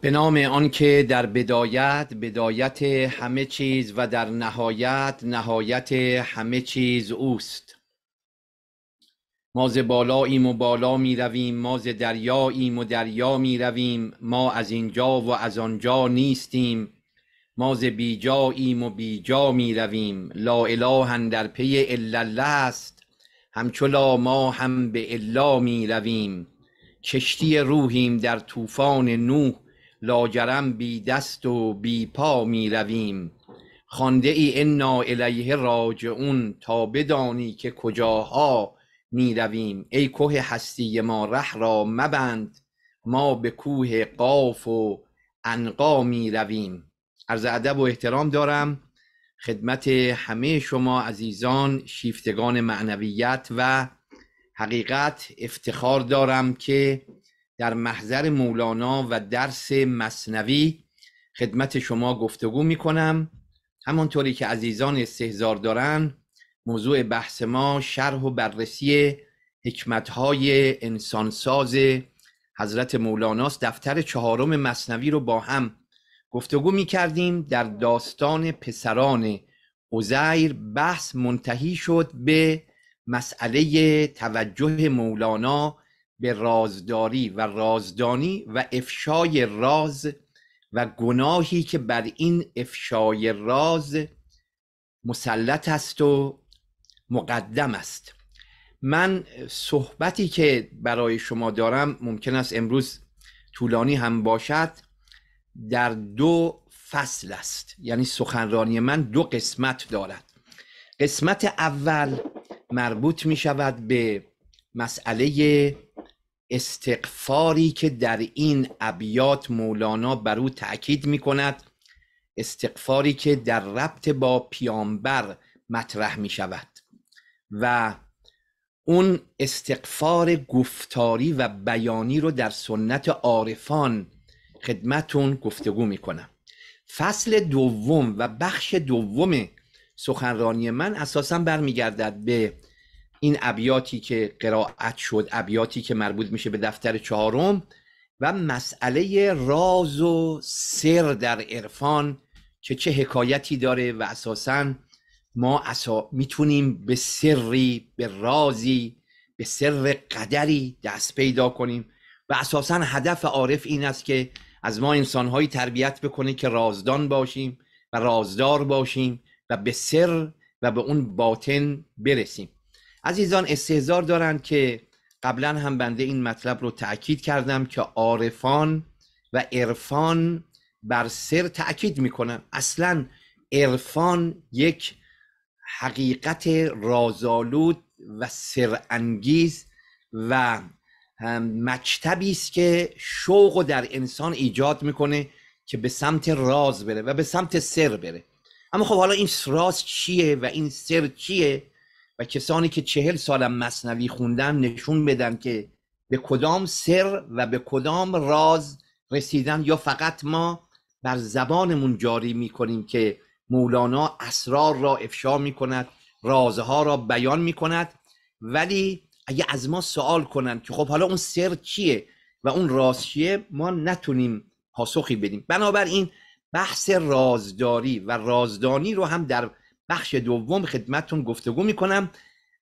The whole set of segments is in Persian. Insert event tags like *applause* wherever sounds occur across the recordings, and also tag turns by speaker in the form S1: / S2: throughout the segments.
S1: به نام آنکه در بدایت بدایت همه چیز و در نهایت نهایت همه چیز اوست ما ز بالاییم و بالا می رویم ما ز دریاییم و دریا می رویم ما از اینجا و از آنجا نیستیم ما ز بیجاییم و بیجا می رویم لا اله در پی الا الله است همچو ما هم به الا می رویم کشتی روحیم در طوفان نوح لاجرم بی دست و بی پا می رویم خانده ای انا الیه راجعون تا بدانی که کجاها می رویم ای کوه هستی ما ره را مبند ما به کوه قاف و انقا می رویم عرض ادب و احترام دارم خدمت همه شما عزیزان شیفتگان معنویت و حقیقت افتخار دارم که در محضر مولانا و درس مصنوی خدمت شما گفتگو می همانطوری که عزیزان استهزار دارند موضوع بحث ما شرح و بررسی حکمتهای انسانساز حضرت مولاناست دفتر چهارم مصنوی رو با هم گفتگو می کردیم در داستان پسران عزیر بحث منتهی شد به مسئله توجه مولانا به رازداری و رازدانی و افشای راز و گناهی که بر این افشای راز مسلط است و مقدم است من صحبتی که برای شما دارم ممکن است امروز طولانی هم باشد در دو فصل است یعنی سخنرانی من دو قسمت دارد قسمت اول مربوط می شود به مسئله استقفاری که در این ابیات مولانا بر او تاکید می کند استقفاری که در ربط با پیامبر مطرح می شود و اون استقفار گفتاری و بیانی رو در سنت عارفان خدمتون گفتگو میکنم فصل دوم و بخش دوم سخنرانی من اساسا برمیگردد به این ابیاتی که قرائت شد ابیاتی که مربوط میشه به دفتر چهارم و مسئله راز و سر در عرفان که چه حکایتی داره و اساسا ما میتونیم به سری به رازی به سر قدری دست پیدا کنیم و اساسا هدف عارف این است که از ما انسانهایی تربیت بکنه که رازدان باشیم و رازدار باشیم و به سر و به اون باطن برسیم عزیزان استهزار دارند که قبلا هم بنده این مطلب رو تاکید کردم که عارفان و عرفان بر سر تاکید میکنن اصلا عرفان یک حقیقت رازآلود و سرانگیز و مکتبی است که شوق و در انسان ایجاد میکنه که به سمت راز بره و به سمت سر بره اما خب حالا این راز چیه و این سر چیه و کسانی که چهل سالم مصنوی خوندن نشون بدم که به کدام سر و به کدام راز رسیدن یا فقط ما بر زبانمون جاری میکنیم که مولانا اسرار را افشا میکند رازها را بیان میکند ولی اگه از ما سوال کنند که خب حالا اون سر چیه و اون راز چیه ما نتونیم پاسخی بدیم بنابراین بحث رازداری و رازدانی رو هم در بخش دوم خدمتتون گفتگو میکنم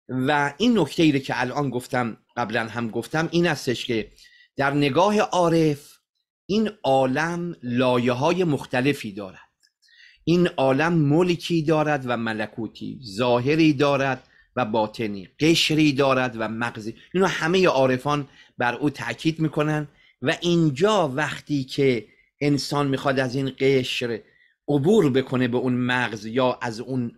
S1: و این نکته ایره که الان گفتم قبلا هم گفتم این استش که در نگاه عارف این عالم لایه های مختلفی دارد این عالم ملکی دارد و ملکوتی ظاهری دارد و باطنی قشری دارد و مغزی اینو همه عارفان بر او تاکید میکنن و اینجا وقتی که انسان میخواد از این قشر عبور بکنه به اون مغز یا از اون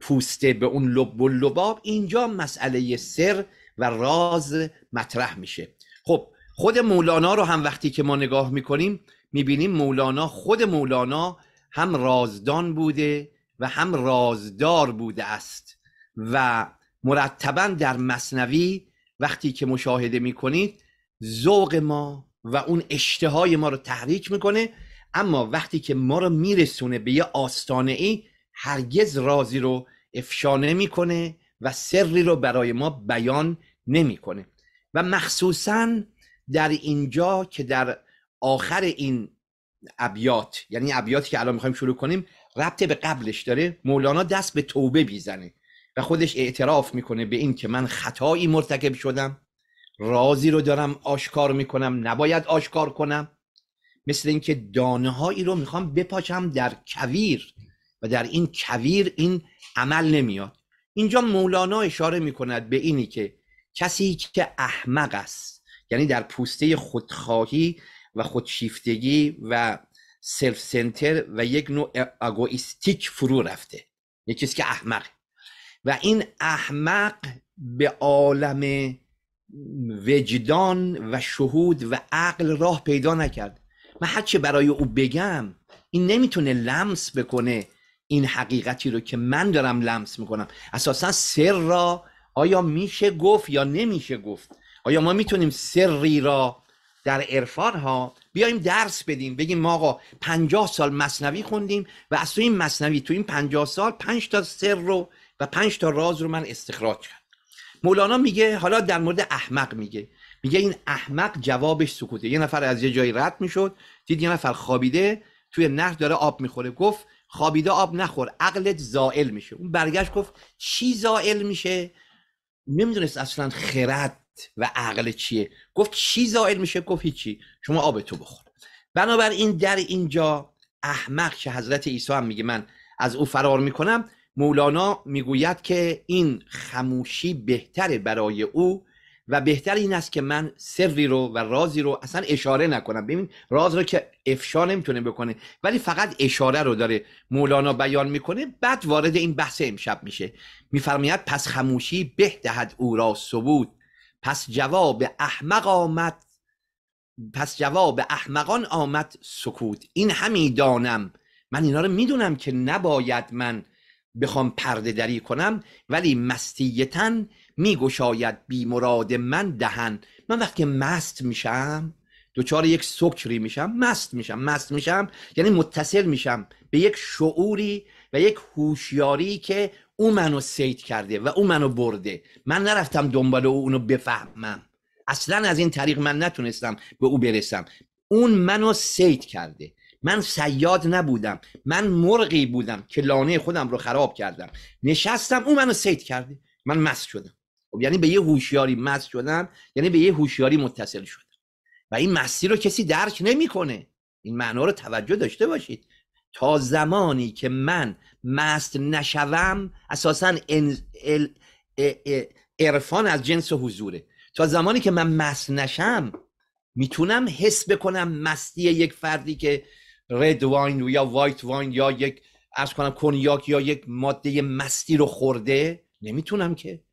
S1: پوسته به اون لب و لباب اینجا مسئله سر و راز مطرح میشه خب خود مولانا رو هم وقتی که ما نگاه میکنیم میبینیم مولانا خود مولانا هم رازدان بوده و هم رازدار بوده است و مرتبا در مصنوی وقتی که مشاهده میکنید ذوق ما و اون اشتهای ما رو تحریک میکنه اما وقتی که ما رو میرسونه به یه آستانه ای هرگز رازی رو افشا نمیکنه و سری رو برای ما بیان نمیکنه و مخصوصا در اینجا که در آخر این ابیات یعنی ابیاتی که الان میخوایم شروع کنیم ربط به قبلش داره مولانا دست به توبه میزنه و خودش اعتراف میکنه به این که من خطایی مرتکب شدم رازی رو دارم آشکار میکنم نباید آشکار کنم مثل اینکه دانه هایی رو میخوام بپاچم در کویر و در این کویر این عمل نمیاد اینجا مولانا اشاره میکند به اینی که کسی که احمق است یعنی در پوسته خودخواهی و خودشیفتگی و سلف سنتر و یک نوع اگویستیک فرو رفته کسی که احمق و این احمق به عالم وجدان و شهود و عقل راه پیدا نکرد من هرچه برای او بگم این نمیتونه لمس بکنه این حقیقتی رو که من دارم لمس میکنم اساسا سر را آیا میشه گفت یا نمیشه گفت آیا ما میتونیم سری را در عرفان ها بیایم درس بدیم بگیم ما آقا پنجاه سال مصنوی خوندیم و از تو این مصنوی تو این پنجاه سال 5 تا سر رو و 5 تا راز رو من استخراج کرد مولانا میگه حالا در مورد احمق میگه میگه این احمق جوابش سکوته یه نفر از یه جایی رد میشد دید یه نفر خابیده توی نهر داره آب میخوره گفت خابیده آب نخور عقلت زائل میشه اون برگشت گفت چی زائل میشه نمیدونست اصلا خرد و عقل چیه گفت چی زائل میشه گفت هیچی شما آب تو بخور بنابراین در اینجا احمق که حضرت عیسی هم میگه من از او فرار میکنم مولانا میگوید که این خموشی بهتره برای او و بهتر این است که من سری رو و رازی رو اصلا اشاره نکنم ببین راز رو که افشا نمیتونه بکنه ولی فقط اشاره رو داره مولانا بیان میکنه بعد وارد این بحث امشب میشه میفرماید پس خموشی به دهد او را ثبوت پس جواب احمق آمد پس جواب احمقان آمد سکوت این همی دانم من اینا رو میدونم که نباید من بخوام پرده دری کنم ولی مستیتن میگشاید بی مراد من دهن من وقتی مست میشم دوچار یک سکری میشم مست میشم مست میشم یعنی متصل میشم به یک شعوری و یک هوشیاری که او منو سید کرده و او منو برده من نرفتم دنبال او اونو بفهمم اصلا از این طریق من نتونستم به او برسم اون منو سید کرده من سیاد نبودم من مرغی بودم که لانه خودم رو خراب کردم نشستم او منو سید کرده من مست شدم خب، یعنی به یه هوشیاری مست شدم یعنی به یه هوشیاری متصل شدم و این مسیر رو کسی درک نمیکنه این معنا رو توجه داشته باشید تا زمانی که من مست نشوم اساسا عرفان از جنس حضوره تا زمانی که من مست نشم میتونم حس بکنم مستی یک فردی که رد واین یا وایت واین یا یک از کنم کنیاک یا یک ماده مستی رو خورده نمیتونم که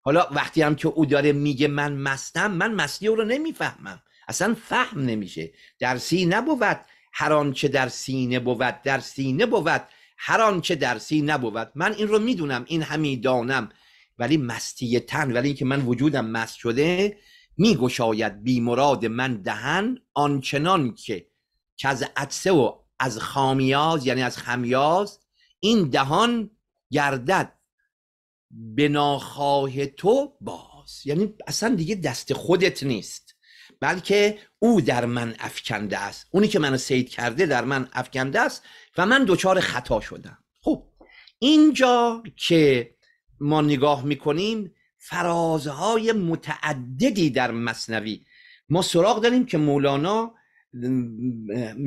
S1: حالا وقتی هم که او داره میگه من مستم من مستی او رو نمیفهمم اصلا فهم نمیشه در سینه بود هر آنچه در سینه بود در سینه بود هر آنچه در سینه بود من این رو میدونم این همی دانم ولی مستی تن ولی اینکه من وجودم مست شده میگشاید بی مراد من دهن آنچنان که که از عدسه و از خامیاز یعنی از خمیاز این دهان گردد بناخواه تو باز یعنی اصلا دیگه دست خودت نیست بلکه او در من افکنده است اونی که منو سید کرده در من افکنده است و من دچار خطا شدم خب اینجا که ما نگاه میکنیم فرازهای متعددی در مصنوی ما سراغ داریم که مولانا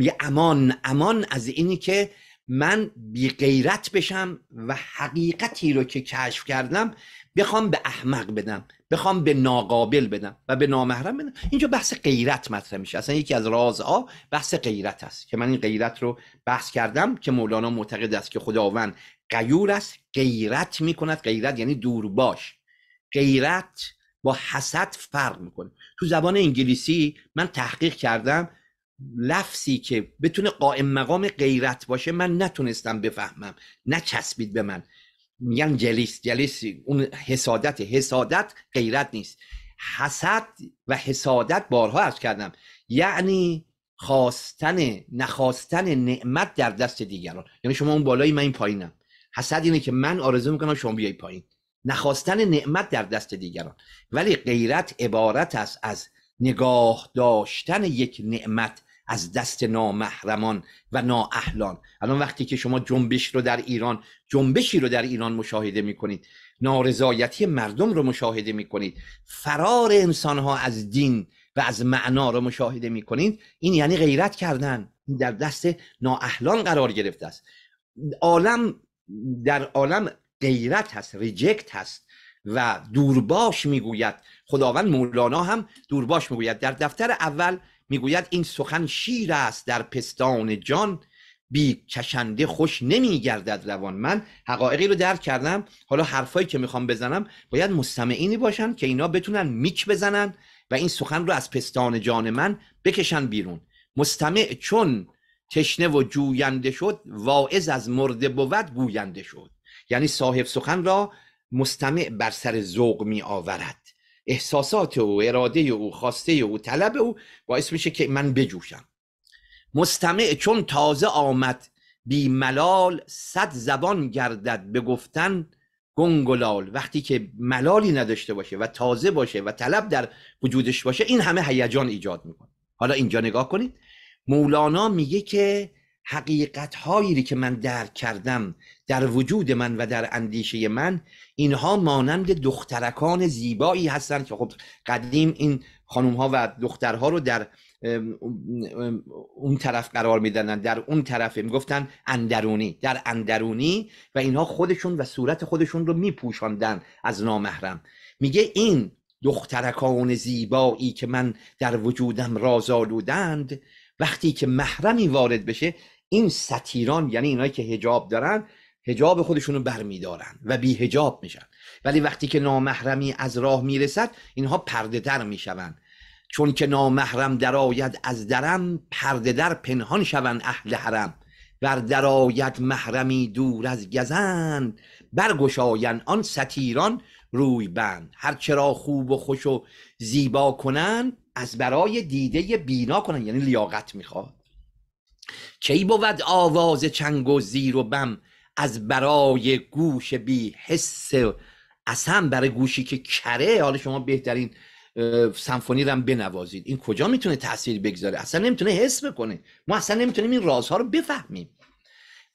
S1: یه امان امان از اینی که من بی غیرت بشم و حقیقتی رو که کشف کردم بخوام به احمق بدم بخوام به ناقابل بدم و به نامحرم بدم اینجا بحث غیرت مطرح میشه اصلا یکی از رازها بحث غیرت است که من این غیرت رو بحث کردم که مولانا معتقد است که خداوند غیور است غیرت میکند غیرت یعنی دور باش غیرت با حسد فرق میکنه تو زبان انگلیسی من تحقیق کردم لفظی که بتونه قائم مقام غیرت باشه من نتونستم بفهمم نه چسبید به من میگن جلیس جلیس اون حسادت حسادت غیرت نیست حسد و حسادت بارها از کردم یعنی خواستن نخواستن نعمت در دست دیگران یعنی شما اون بالایی من این پایینم حسد اینه که من آرزو میکنم شما بیای پایین نخواستن نعمت در دست دیگران ولی غیرت عبارت است از نگاه داشتن یک نعمت از دست نامحرمان و نااهلان الان وقتی که شما جنبش رو در ایران جنبشی رو در ایران مشاهده میکنید نارضایتی مردم رو مشاهده میکنید فرار انسانها از دین و از معنا رو مشاهده میکنید این یعنی غیرت کردن در دست نااهلان قرار گرفته است عالم در عالم غیرت هست ریجکت هست و دورباش میگوید خداوند مولانا هم دورباش میگوید در دفتر اول میگوید این سخن شیر است در پستان جان بی کشنده خوش نمیگردد روان من حقایقی رو درک کردم حالا حرفایی که میخوام بزنم باید مستمعینی باشن که اینا بتونن میک بزنن و این سخن رو از پستان جان من بکشن بیرون مستمع چون تشنه و جوینده شد واعظ از مرده بود گوینده شد یعنی صاحب سخن را مستمع بر سر ذوق می آورد احساسات او اراده او خواسته او طلب او باعث میشه که من بجوشم مستمع چون تازه آمد بی ملال صد زبان گردد به گفتن گنگلال وقتی که ملالی نداشته باشه و تازه باشه و طلب در وجودش باشه این همه هیجان ایجاد میکنه حالا اینجا نگاه کنید مولانا میگه که حقیقت هایی که من درک کردم در وجود من و در اندیشه من اینها مانند دخترکان زیبایی هستند که خب قدیم این خانوم ها و دخترها رو در اون طرف قرار میدنند در اون طرف میگفتن اندرونی در اندرونی و اینها خودشون و صورت خودشون رو میپوشاندن از نامحرم میگه این دخترکان زیبایی که من در وجودم رازآلودند وقتی که محرمی وارد بشه این ستیران یعنی اینایی که هجاب دارن هجاب خودشون رو برمیدارن و بی هجاب میشن ولی وقتی که نامحرمی از راه میرسد اینها پرده در میشوند چون که نامحرم درآید از درم پرده در پنهان شوند اهل حرم ور درآید محرمی دور از گزند برگشاین آن ستیران روی بند هرچرا خوب و خوش و زیبا کنند از برای دیده بینا کنن یعنی لیاقت میخواد چی بود آواز چنگ و زیر و بم از برای گوش بی حس اصلا برای گوشی که کره حالا شما بهترین سمفونی رو هم بنوازید این کجا میتونه تاثیر بگذاره اصلا نمیتونه حس بکنه ما اصلا نمیتونیم این رازها رو بفهمیم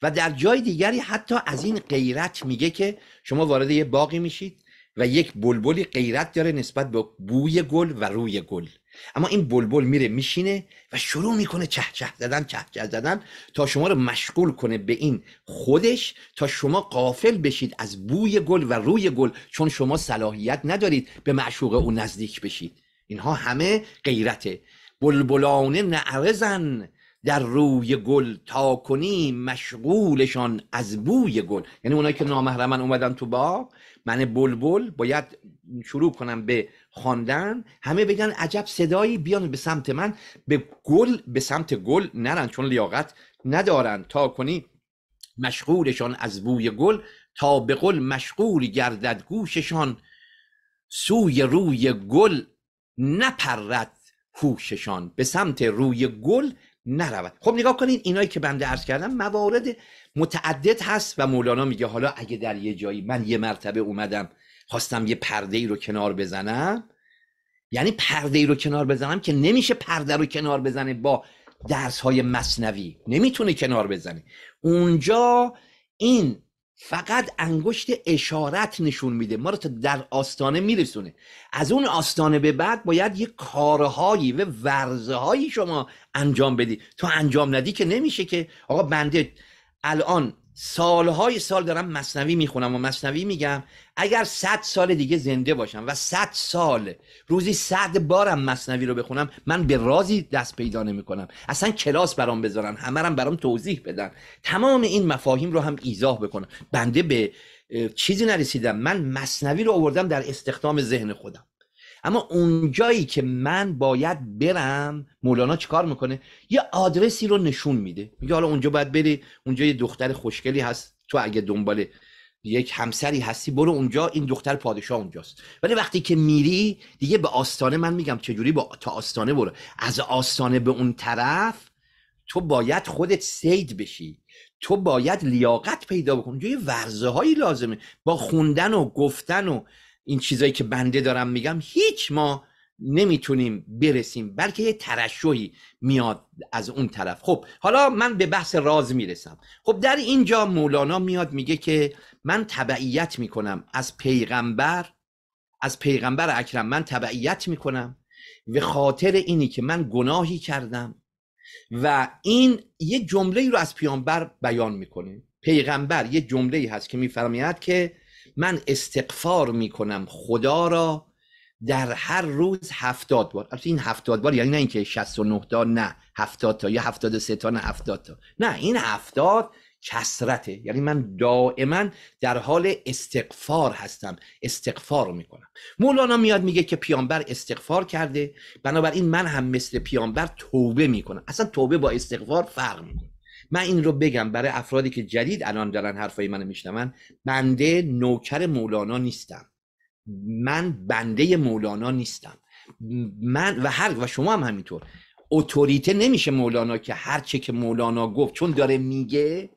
S1: و در جای دیگری حتی از این غیرت میگه که شما وارد یه باقی میشید و یک بلبلی غیرت داره نسبت به بوی گل و روی گل اما این بلبل میره میشینه و شروع میکنه چه چه زدن چه چه زدن تا شما رو مشغول کنه به این خودش تا شما قافل بشید از بوی گل و روی گل چون شما صلاحیت ندارید به معشوق او نزدیک بشید اینها همه غیرته بلبلانه نعرزن در روی گل تا کنی مشغولشان از بوی گل یعنی اونایی که نامحرمن اومدن تو با من بلبل باید شروع کنم به خواندن همه بگن عجب صدایی بیان به سمت من به گل به سمت گل نرن چون لیاقت ندارن تا کنی مشغولشان از بوی گل تا به گل مشغول گردد گوششان سوی روی گل نپرد هوششان به سمت روی گل نرود خب نگاه کنین اینایی که بنده عرض کردم موارد متعدد هست و مولانا میگه حالا اگه در یه جایی من یه مرتبه اومدم خواستم یه پرده ای رو کنار بزنم یعنی پرده ای رو کنار بزنم که نمیشه پرده رو کنار بزنه با درس های مصنوی نمیتونه کنار بزنه اونجا این فقط انگشت اشارت نشون میده ما رو تا در آستانه میرسونه از اون آستانه به بعد باید یه کارهایی و ورزهایی شما انجام بدی تو انجام ندی که نمیشه که آقا بنده الان سالهای سال دارم مصنوی میخونم و مصنوی میگم اگر صد سال دیگه زنده باشم و صد سال روزی 100 بارم مصنوی رو بخونم من به رازی دست پیدا نمیکنم اصلا کلاس برام بذارن همه برام توضیح بدن تمام این مفاهیم رو هم ایضاح بکنم بنده به چیزی نرسیدم من مصنوی رو آوردم در استخدام ذهن خودم اما اونجایی که من باید برم مولانا چیکار میکنه یه آدرسی رو نشون میده میگه حالا اونجا باید بری اونجا یه دختر خوشگلی هست تو اگه دنبال یک همسری هستی برو اونجا این دختر پادشاه اونجاست ولی وقتی که میری دیگه به آستانه من میگم چجوری با تا آستانه برو از آستانه به اون طرف تو باید خودت سید بشی تو باید لیاقت پیدا بکنی یه ورزه لازمه با خوندن و گفتن و این چیزایی که بنده دارم میگم هیچ ما نمیتونیم برسیم بلکه یه ترشحی میاد از اون طرف خب حالا من به بحث راز میرسم خب در اینجا مولانا میاد میگه که من تبعیت میکنم از پیغمبر از پیغمبر اکرم من تبعیت میکنم به خاطر اینی که من گناهی کردم و این یه جمله رو از پیامبر بیان میکنه پیغمبر یه جمله هست که میفرماید که من استقفار میکنم خدا را در هر روز هفتاد بار البته این هفتاد بار یعنی نه اینکه 69 تا نه هفتاد تا یا سه تا نه هفتاد تا نه این هفتاد کسرته یعنی من دائما در حال استقفار هستم استقفار میکنم مولانا میاد میگه که پیامبر استقفار کرده بنابراین من هم مثل پیامبر توبه میکنم اصلا توبه با استقفار فرق میکنه من این رو بگم برای افرادی که جدید الان دارن حرفای منو میشنون بنده نوکر مولانا نیستم من بنده مولانا نیستم من و هر و شما هم همینطور اتوریته نمیشه مولانا که هر چه که مولانا گفت چون داره میگه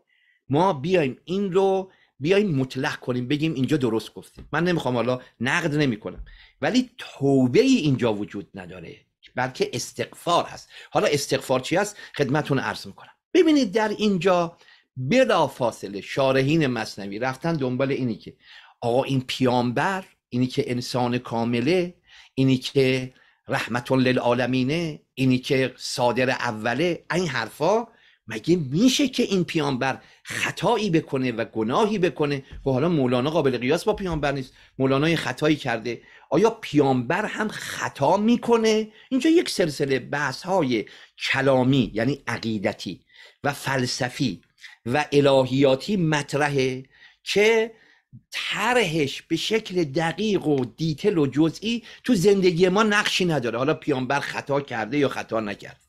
S1: ما بیایم این رو بیایم مطلق کنیم بگیم اینجا درست گفتیم من نمیخوام حالا نقد نمیکنم ولی توبه اینجا وجود نداره بلکه استغفار هست حالا استغفار چی هست خدمتون عرض میکنم ببینید در اینجا بلا فاصله شارحین مصنوی رفتن دنبال اینی که آقا این پیامبر اینی که انسان کامله اینی که رحمت للعالمینه اینی که صادر اوله این حرفا مگه میشه که این پیامبر خطایی بکنه و گناهی بکنه و خب حالا مولانا قابل قیاس با پیامبر نیست مولانا یه خطایی کرده آیا پیامبر هم خطا میکنه اینجا یک سلسله بحث های کلامی یعنی عقیدتی و فلسفی و الهیاتی مطرحه که طرحش به شکل دقیق و دیتل و جزئی تو زندگی ما نقشی نداره حالا پیانبر خطا کرده یا خطا نکرد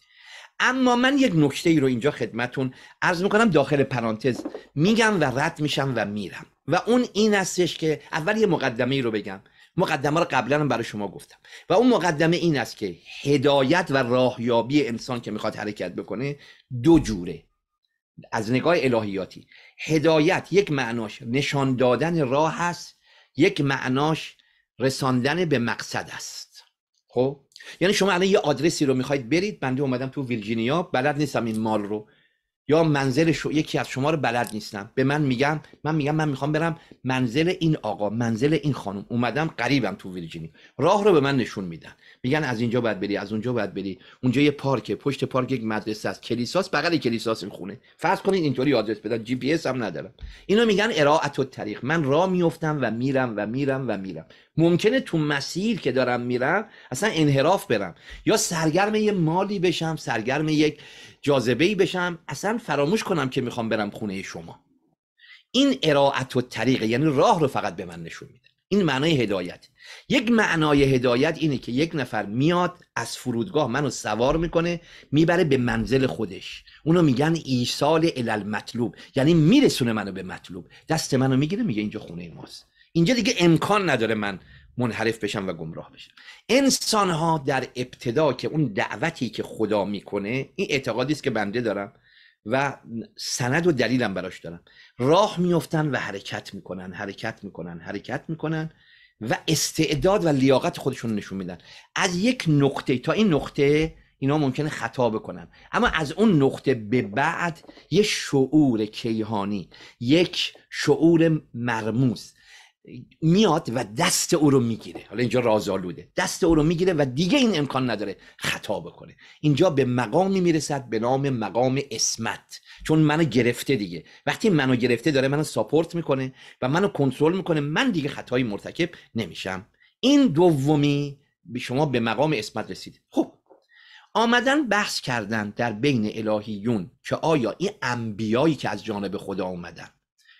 S1: اما من یک نکته ای رو اینجا خدمتون عرض میکنم داخل پرانتز میگم و رد میشم و میرم و اون این استش که اول یه مقدمه ای رو بگم مقدمه رو قبلا هم برای شما گفتم و اون مقدمه این است که هدایت و راهیابی انسان که میخواد حرکت بکنه دو جوره از نگاه الهیاتی هدایت یک معناش نشان دادن راه است یک معناش رساندن به مقصد است خب یعنی شما الان یه آدرسی رو میخواید برید بنده اومدم تو ویرجینیا بلد نیستم این مال رو یا منزل شو یکی از شما رو بلد نیستم به من میگم من میگم من میخوام برم منزل این آقا منزل این خانم اومدم قریبم تو ویرجینیا راه رو به من نشون میدن میگن از اینجا باید بری از اونجا باید بری اونجا یه پارکه پشت پارک یک مدرسه است کلیساس بغل کلیساس این خونه فرض کنید اینطوری آدرس بدن جی پی اس هم ندارم اینو میگن اراعت و طریق من راه میفتم و میرم و میرم و میرم ممکنه تو مسیر که دارم میرم اصلا انحراف برم یا سرگرم یه مالی بشم سرگرم یک جاذبه ای بشم اصلا فراموش کنم که میخوام برم خونه شما این اراعت و طریقه یعنی راه رو فقط به من نشون میده این معنای هدایت یک معنای هدایت اینه که یک نفر میاد از فرودگاه منو سوار میکنه میبره به منزل خودش اونو میگن ایصال مطلوب. یعنی میرسونه منو به مطلوب دست منو میگیره میگه اینجا خونه ماست اینجا دیگه امکان نداره من منحرف بشم و گمراه بشم انسان ها در ابتدا که اون دعوتی که خدا میکنه این اعتقادی است که بنده دارم و سند و دلیلم براش دارم راه میفتن و حرکت میکنن حرکت میکنن حرکت میکنن و استعداد و لیاقت خودشون نشون میدن از یک نقطه تا این نقطه اینا ممکنه خطا بکنن اما از اون نقطه به بعد یه شعور کیهانی یک شعور مرموز میاد و دست او رو میگیره حالا اینجا رازآلوده دست او رو میگیره و دیگه این امکان نداره خطا بکنه اینجا به مقامی میرسد به نام مقام اسمت چون منو گرفته دیگه وقتی منو گرفته داره منو ساپورت میکنه و منو کنترل میکنه من دیگه خطایی مرتکب نمیشم این دومی به شما به مقام اسمت رسید خب آمدن بحث کردن در بین الهیون که آیا این انبیایی که از جانب خدا اومدن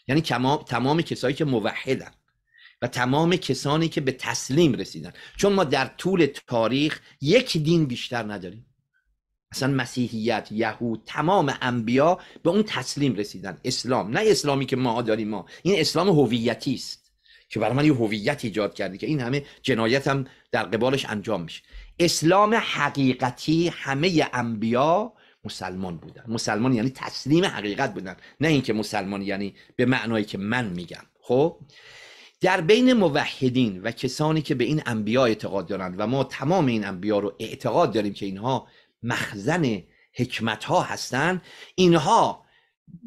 S1: یعنی تمام کسایی که موحدن و تمام کسانی که به تسلیم رسیدن چون ما در طول تاریخ یک دین بیشتر نداریم اصلا مسیحیت یهود تمام انبیا به اون تسلیم رسیدن اسلام نه اسلامی که ما داریم ما این اسلام هویتی است که برای من یه هویت ایجاد کرده که این همه جنایت هم در قبالش انجام میشه اسلام حقیقتی همه انبیا مسلمان بودن مسلمان یعنی تسلیم حقیقت بودن نه اینکه مسلمان یعنی به معنایی که من میگم خب در بین موحدین و کسانی که به این انبیا اعتقاد دارند و ما تمام این انبیا رو اعتقاد داریم که اینها مخزن حکمت ها هستند اینها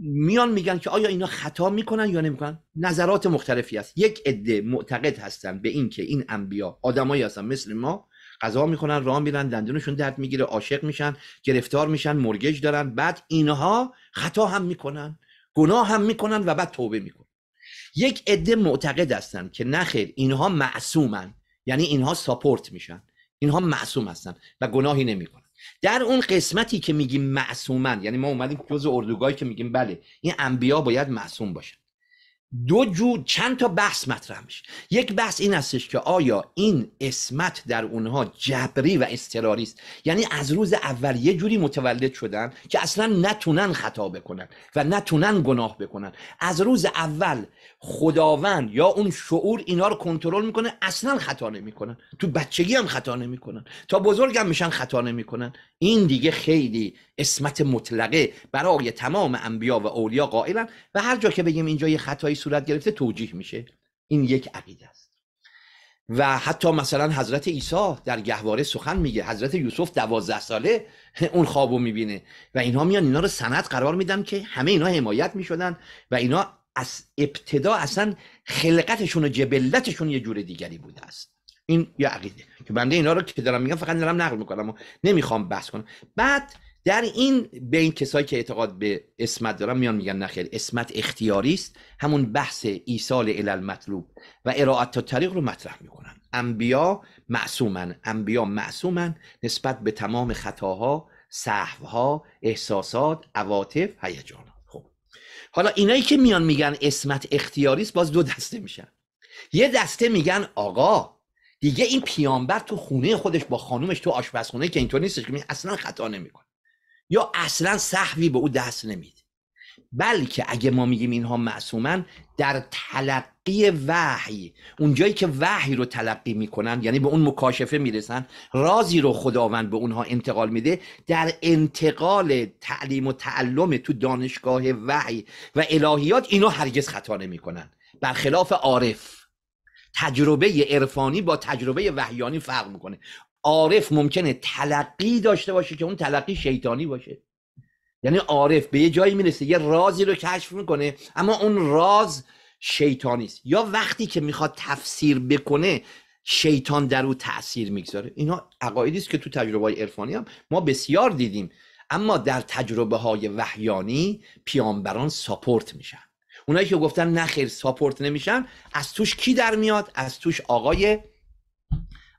S1: میان میگن که آیا اینا خطا میکنن یا نمیکنن نظرات مختلفی هست یک عده معتقد هستن به این که این انبیا آدمایی هستن مثل ما غذا میکنن راه میرن دندونشون درد میگیره عاشق میشن گرفتار میشن مرگج دارن بعد اینها خطا هم میکنن گناه هم میکنن و بعد توبه میکنن یک عده معتقد هستن که نخیر اینها معصومن یعنی اینها ساپورت میشن اینها معصوم هستن و گناهی نمیکنن در اون قسمتی که میگیم معصومن یعنی ما اومدیم جز اردوگاهی که میگیم بله این انبیا باید معصوم باشن دو جو چند تا بحث مطرح میشه یک بحث این هستش که آیا این اسمت در اونها جبری و استراری است یعنی از روز اول یه جوری متولد شدن که اصلا نتونن خطا بکنن و نتونن گناه بکنن از روز اول خداوند یا اون شعور اینا رو کنترل میکنه اصلا خطا نمیکنن تو بچگی هم خطا نمیکنن تا بزرگ هم میشن خطا نمیکنن این دیگه خیلی اسمت مطلقه برای تمام انبیا و اولیا قائلن و هر جا که بگیم اینجا یه خطایی صورت گرفته توجیه میشه این یک عقیده است و حتی مثلا حضرت عیسی در گهواره سخن میگه حضرت یوسف دوازده ساله *laughs* اون خوابو میبینه و اینها میان اینا رو سند قرار میدم که همه اینا حمایت میشدن و اینا از ابتدا اصلا خلقتشون و جبلتشون یه جور دیگری بوده است این یه عقیده که بنده اینا رو که دارم میگم فقط دارم نقل میکنم و نمیخوام بحث کنم بعد در این به این کسایی که اعتقاد به اسمت دارم میان میگن نخیر اسمت اختیاری است همون بحث ایصال ال المطلوب و ارائت تا طریق رو مطرح میکنن انبیا معصومن انبیا معصومن نسبت به تمام خطاها سهوها احساسات عواطف هیجان حالا اینایی که میان میگن اسمت اختیاری است باز دو دسته میشن یه دسته میگن آقا دیگه این پیامبر تو خونه خودش با خانومش تو آشپزخونه که اینطور نیستش که اصلا خطا نمیکنه یا اصلا صحوی به او دست نمیده بلکه اگه ما میگیم اینها معصومن در طلب تلقی وحی اونجایی که وحی رو تلقی میکنن یعنی به اون مکاشفه میرسن رازی رو خداوند به اونها انتقال میده در انتقال تعلیم و تعلم تو دانشگاه وحی و الهیات اینو هرگز خطا نمیکنن برخلاف عارف تجربه عرفانی با تجربه وحیانی فرق میکنه عارف ممکنه تلقی داشته باشه که اون تلقی شیطانی باشه یعنی عارف به یه جایی میرسه یه رازی رو کشف میکنه اما اون راز شیطانی است یا وقتی که میخواد تفسیر بکنه شیطان در او تاثیر میگذاره اینا عقایدی است که تو تجربه های عرفانی هم ما بسیار دیدیم اما در تجربه های وحیانی پیامبران ساپورت میشن اونایی که گفتن نه خیر ساپورت نمیشن از توش کی در میاد از توش آقای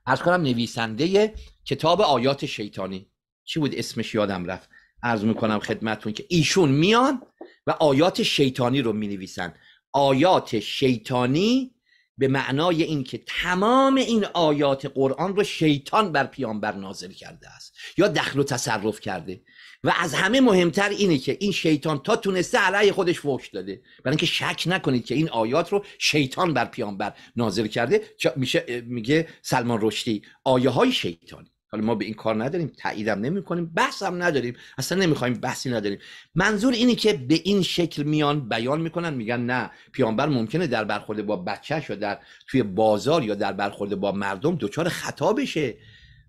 S1: از کنم نویسنده کتاب آیات شیطانی چی بود اسمش یادم رفت عرض میکنم خدمتون که ایشون میان و آیات شیطانی رو مینویسن آیات شیطانی به معنای اینکه تمام این آیات قرآن رو شیطان بر پیامبر نازل کرده است یا دخل و تصرف کرده و از همه مهمتر اینه که این شیطان تا تونسته علیه خودش فوش داده برای اینکه شک نکنید که این آیات رو شیطان بر پیامبر نازل کرده میشه میگه سلمان رشدی آیه های شیطانی حالا ما به این کار نداریم تاییدم نمی کنیم بحث هم نداریم اصلا نمیخوایم بحثی نداریم منظور اینی که به این شکل میان بیان میکنن میگن نه پیامبر ممکنه در برخورد با بچهش یا در توی بازار یا در برخورد با مردم دچار خطا بشه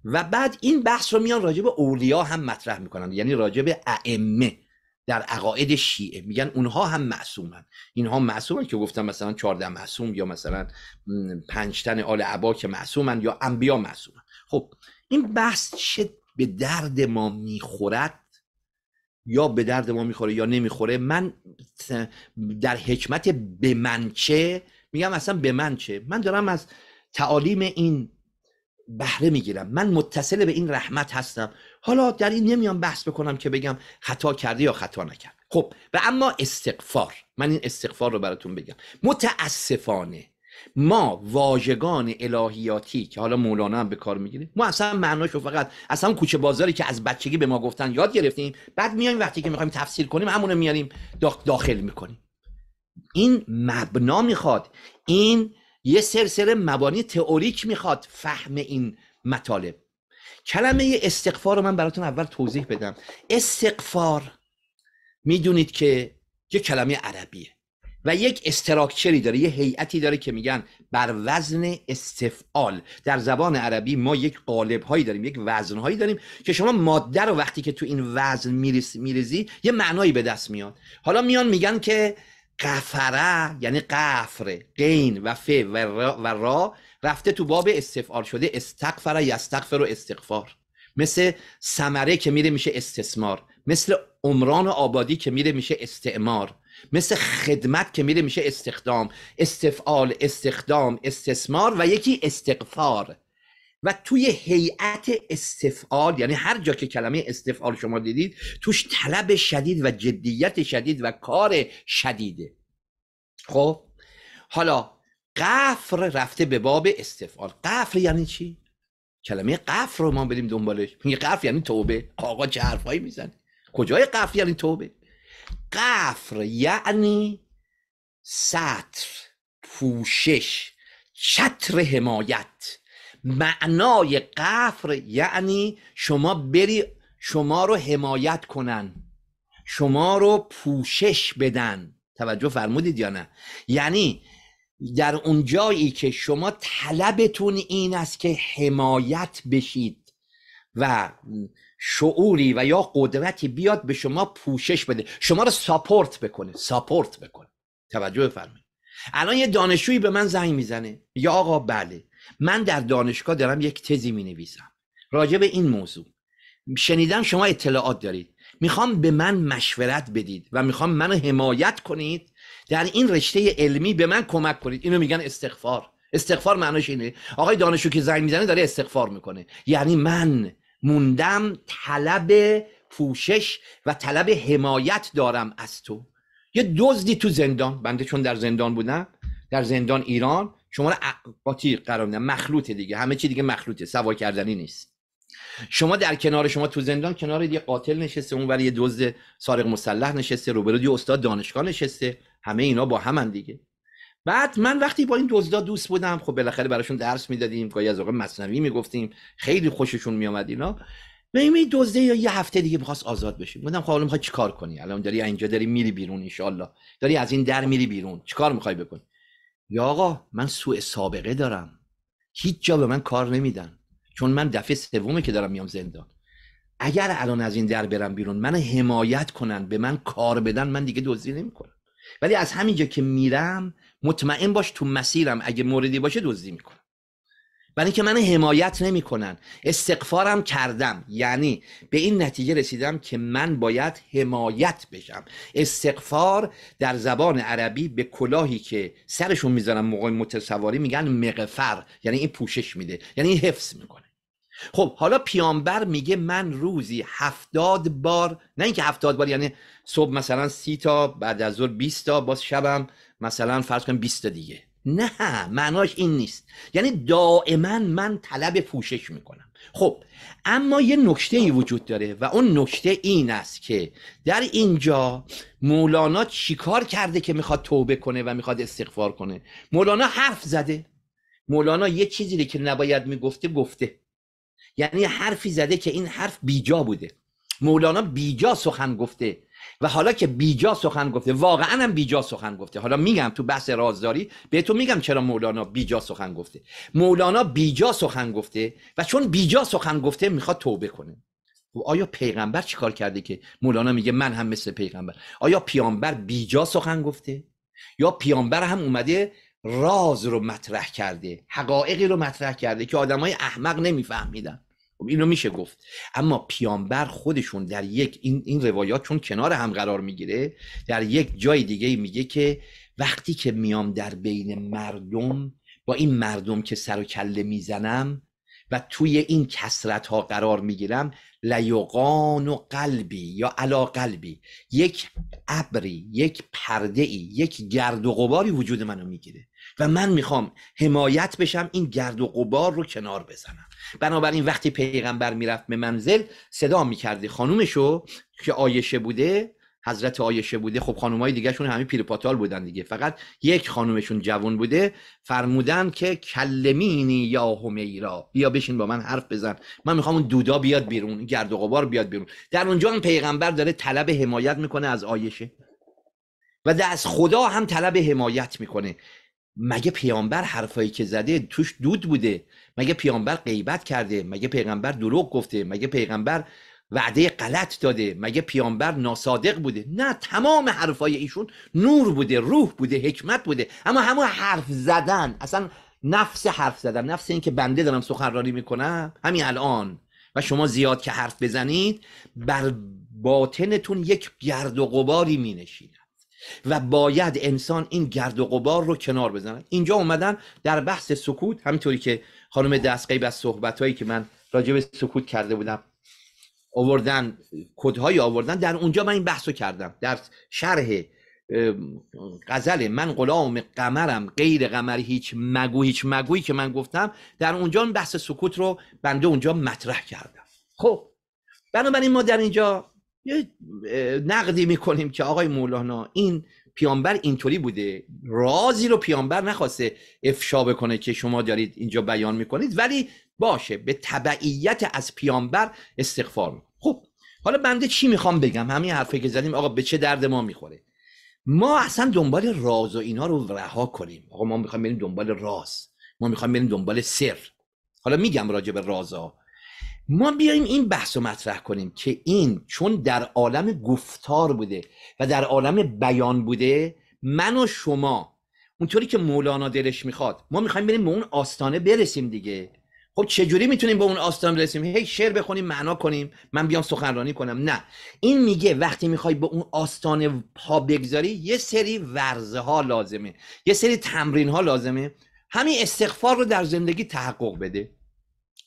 S1: و بعد این بحث رو میان راجع به اولیا هم مطرح میکنن یعنی راجع به ائمه در عقاید شیعه میگن اونها هم معصومن اینها معصومن که گفتم مثلا 14 معصوم یا مثلا پنج تن آل عبا که معصومن یا انبیا معصومن خب این بحث چه به درد ما میخورد یا به درد ما میخوره یا نمیخوره من در حکمت به من چه میگم اصلا به من چه من دارم از تعالیم این بهره میگیرم من متصل به این رحمت هستم حالا در این نمیام بحث بکنم که بگم خطا کرده یا خطا نکرد خب و اما استقفار من این استقفار رو براتون بگم متاسفانه ما واژگان الهیاتی که حالا مولانا هم به کار میگیریم ما اصلا معناش رو فقط اصلا کوچه بازاری که از بچگی به ما گفتن یاد گرفتیم بعد میایم وقتی که میخوایم تفسیر کنیم همون میاریم داخل میکنیم این مبنا میخواد این یه سرسره مبانی تئوریک میخواد فهم این مطالب کلمه استقفار رو من براتون اول توضیح بدم استقفار میدونید که یه کلمه عربیه و یک استراکچری داره یه هیئتی داره که میگن بر وزن استفعال در زبان عربی ما یک قالب هایی داریم یک وزن هایی داریم که شما ماده رو وقتی که تو این وزن میریزی یه معنایی به دست میاد حالا میان میگن که قفره یعنی قفره قین و ف و را, رفته تو باب استفعال شده استغفر یستغفر و استقفار مثل سمره که میره میشه استثمار مثل عمران و آبادی که میره میشه استعمار مثل خدمت که میره میشه استخدام استفعال استخدام استثمار و یکی استقفار و توی هیئت استفعال یعنی هر جا که کلمه استفعال شما دیدید توش طلب شدید و جدیت شدید و کار شدیده خب حالا قفر رفته به باب استفعال قفر یعنی چی کلمه قفر رو ما بریم دنبالش یه قفر یعنی توبه آقا چه حرفایی میزنه کجای قفر یعنی توبه قفر یعنی سطر پوشش چتر حمایت معنای قفر یعنی شما بری شما رو حمایت کنن شما رو پوشش بدن توجه فرمودید یا نه یعنی در اون جایی که شما طلبتون این است که حمایت بشید و شعوری و یا قدرتی بیاد به شما پوشش بده شما رو ساپورت بکنه ساپورت بکنه توجه بفرمایید الان یه دانشجویی به من زنگ میزنه یا آقا بله من در دانشگاه دارم یک تزی می نویسم راجع به این موضوع شنیدم شما اطلاعات دارید میخوام به من مشورت بدید و میخوام منو حمایت کنید در این رشته علمی به من کمک کنید اینو میگن استغفار استغفار معنیش اینه آقای دانشجو که زنگ میزنه داره استغفار میکنه یعنی من موندم طلب پوشش و طلب حمایت دارم از تو یه دزدی تو زندان بنده چون در زندان بودم در زندان ایران شما رو قرار میدم مخلوطه دیگه همه چی دیگه مخلوطه سوا کردنی نیست شما در کنار شما تو زندان کنار یه قاتل نشسته اون یه دزد سارق مسلح نشسته روبروی یه استاد دانشگاه نشسته همه اینا با هم دیگه بعد من وقتی با این دزدا دوست بودم خب بالاخره براشون درس میدادیم گاهی از اوقات مصنوی میگفتیم خیلی خوششون میومد اینا این دزده یا یه هفته دیگه میخواست آزاد بشی گفتم خب حالا میخوای چیکار کنی الان داری اینجا داری میری بیرون ان داری از این در میری بیرون چیکار میخوای بکنی یا آقا من سوء سابقه دارم هیچ جا به من کار نمیدن چون من دفعه سومه که دارم میام زندان اگر الان از این در برم بیرون من حمایت کنن به من کار بدن من دیگه دزدی نمیکنم ولی از همینجا که میرم مطمئن باش تو مسیرم اگه موردی باشه دزدی میکنم برای اینکه من حمایت نمیکنن استقفارم کردم یعنی به این نتیجه رسیدم که من باید حمایت بشم استقفار در زبان عربی به کلاهی که سرشون میذارن موقع متصواری میگن مغفر یعنی این پوشش میده یعنی این حفظ میکنه خب حالا پیامبر میگه من روزی هفتاد بار نه اینکه هفتاد بار یعنی صبح مثلا سی تا بعد از ظهر 20 تا باز شبم مثلا فرض کنیم 20 دیگه نه معناش این نیست یعنی دائما من طلب پوشش میکنم خب اما یه نکته ای وجود داره و اون نکته این است که در اینجا مولانا چیکار کرده که میخواد توبه کنه و میخواد استغفار کنه مولانا حرف زده مولانا یه چیزی که نباید میگفته گفته یعنی حرفی زده که این حرف بیجا بوده مولانا بیجا سخن گفته و حالا که بیجا سخن گفته واقعا هم بیجا سخن گفته حالا میگم تو بحث رازداری تو میگم چرا مولانا بیجا سخن گفته مولانا بیجا سخن گفته و چون بیجا سخن گفته میخواد توبه کنه و خب آیا پیغمبر چیکار کرده که مولانا میگه من هم مثل پیغمبر آیا پیامبر بیجا سخن گفته یا پیامبر هم اومده راز رو مطرح کرده حقایقی رو مطرح کرده که آدمای احمق نمیفهمیدن خب اینو میشه گفت اما پیامبر خودشون در یک این, این روایات چون کنار هم قرار میگیره در یک جای دیگه میگه که وقتی که میام در بین مردم با این مردم که سر و کله میزنم و توی این کسرت ها قرار میگیرم لیقان و قلبی یا علا قلبی یک ابری یک پرده ای یک گرد و غباری وجود منو میگیره و من میخوام حمایت بشم این گرد و غبار رو کنار بزنم بنابراین وقتی پیغمبر میرفت به منزل صدا میکرده خانومشو که آیشه بوده حضرت آیشه بوده خب خانمای دیگهشون همه پیرپاتال بودن دیگه فقط یک خانومشون جوان بوده فرمودن که کلمینی یا همیرا بیا بشین با من حرف بزن من میخوام اون دودا بیاد بیرون گرد و غبار بیاد بیرون در اونجا هم پیغمبر داره طلب حمایت میکنه از آیشه و از خدا هم طلب حمایت میکنه مگه پیامبر حرفایی که زده توش دود بوده مگه پیامبر غیبت کرده مگه پیغمبر دروغ گفته مگه پیغمبر وعده غلط داده مگه پیامبر ناصادق بوده نه تمام حرفای ایشون نور بوده روح بوده حکمت بوده اما همه حرف زدن اصلا نفس حرف زدن نفس اینکه بنده دارم سخنرانی میکنم همین الان و شما زیاد که حرف بزنید بر باطنتون یک گرد و غباری مینشینه و باید انسان این گرد و غبار رو کنار بزنه اینجا اومدن در بحث سکوت همینطوری که خانم دستقیب از صحبت که من راجع به سکوت کرده بودم آوردن کدهایی آوردن در اونجا من این بحث رو کردم در شرح غزل من غلام قمرم غیر قمر هیچ مگو هیچ مگویی که من گفتم در اونجا بحث سکوت رو بنده اونجا مطرح کردم خب بنابراین ما در اینجا یه نقدی میکنیم که آقای مولانا این پیامبر اینطوری بوده رازی رو پیامبر نخواسته افشا بکنه که شما دارید اینجا بیان میکنید ولی باشه به تبعیت از پیامبر استغفار خب حالا بنده چی میخوام بگم همین حرفی که زدیم آقا به چه درد ما میخوره ما اصلا دنبال راز و اینا رو رها کنیم آقا ما میخوام بریم دنبال راز ما میخوام بریم دنبال سر حالا میگم راجع به رازا ما بیایم این بحث رو مطرح کنیم که این چون در عالم گفتار بوده و در عالم بیان بوده من و شما اونطوری که مولانا دلش میخواد ما میخوایم بریم به اون آستانه برسیم دیگه خب چجوری میتونیم به اون آستانه برسیم هی شعر بخونیم معنا کنیم من بیام سخنرانی کنم نه این میگه وقتی میخوای به اون آستانه پا بگذاری یه سری ورزه ها لازمه یه سری تمرین ها لازمه همین استغفار رو در زندگی تحقق بده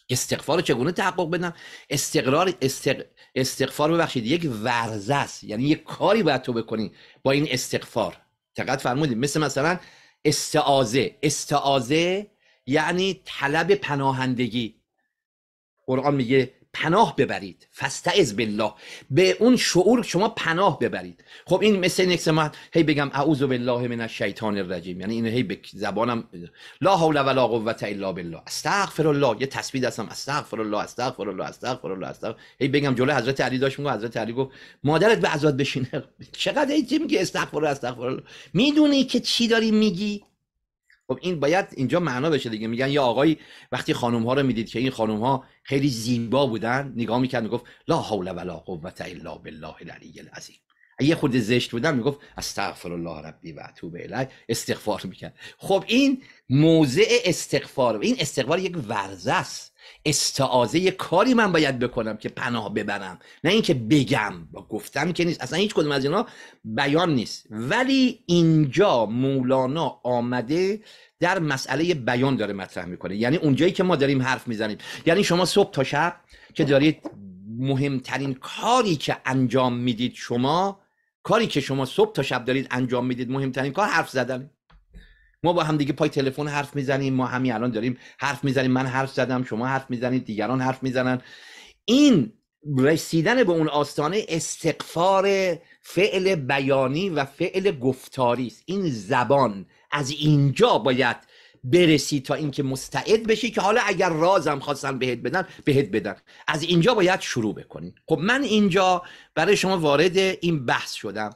S1: استغفار رو چگونه تحقق بدم استقرار استق... استغفار ببخشید یک ورزه است یعنی یک کاری باید تو بکنی با این استغفار دقت فرمودیم مثل مثلا استعازه استعازه یعنی طلب پناهندگی قرآن میگه پناه ببرید فاستعذ بالله به اون شعور شما پناه ببرید خب این مثل نکس هی بگم اعوذ بالله من الشیطان الرجیم یعنی این هی به زبانم لا حول ولا قوت الا بالله استغفر الله یه تسبید هستم استغفر الله استغفر الله استغفر الله استغفر هی بگم جلو حضرت علی داشت میگه حضرت علی گفت مادرت به عزاد بشینه *laughs* چقدر هی که استغفر استغفر الله میدونی که چی داری میگی خب این باید اینجا معنا بشه دیگه میگن یه آقایی وقتی خانم ها رو میدید که این خانم ها خیلی زیبا بودن نگاه میکرد میگفت لا حول ولا قوت الا بالله العلی العظیم یه خود زشت بودن میگفت استغفر الله ربی و اتوب الی استغفار میکرد خب این موضع استغفار این استغفار یک ورزه است استعازه کاری من باید بکنم که پناه ببرم نه اینکه بگم با گفتم که نیست اصلا هیچ کدوم از اینا بیان نیست ولی اینجا مولانا آمده در مسئله بیان داره مطرح میکنه یعنی اونجایی که ما داریم حرف میزنیم یعنی شما صبح تا شب که دارید مهمترین کاری که انجام میدید شما کاری که شما صبح تا شب دارید انجام میدید مهمترین کار حرف زدنه ما با هم دیگه پای تلفن حرف میزنیم ما همین الان داریم حرف میزنیم من حرف زدم شما حرف میزنید دیگران حرف میزنن این رسیدن به اون آستانه استقفار فعل بیانی و فعل گفتاری است این زبان از اینجا باید برسی تا اینکه مستعد بشی که حالا اگر رازم خواستن بهت بدن بهت بدن از اینجا باید شروع بکنی خب من اینجا برای شما وارد این بحث شدم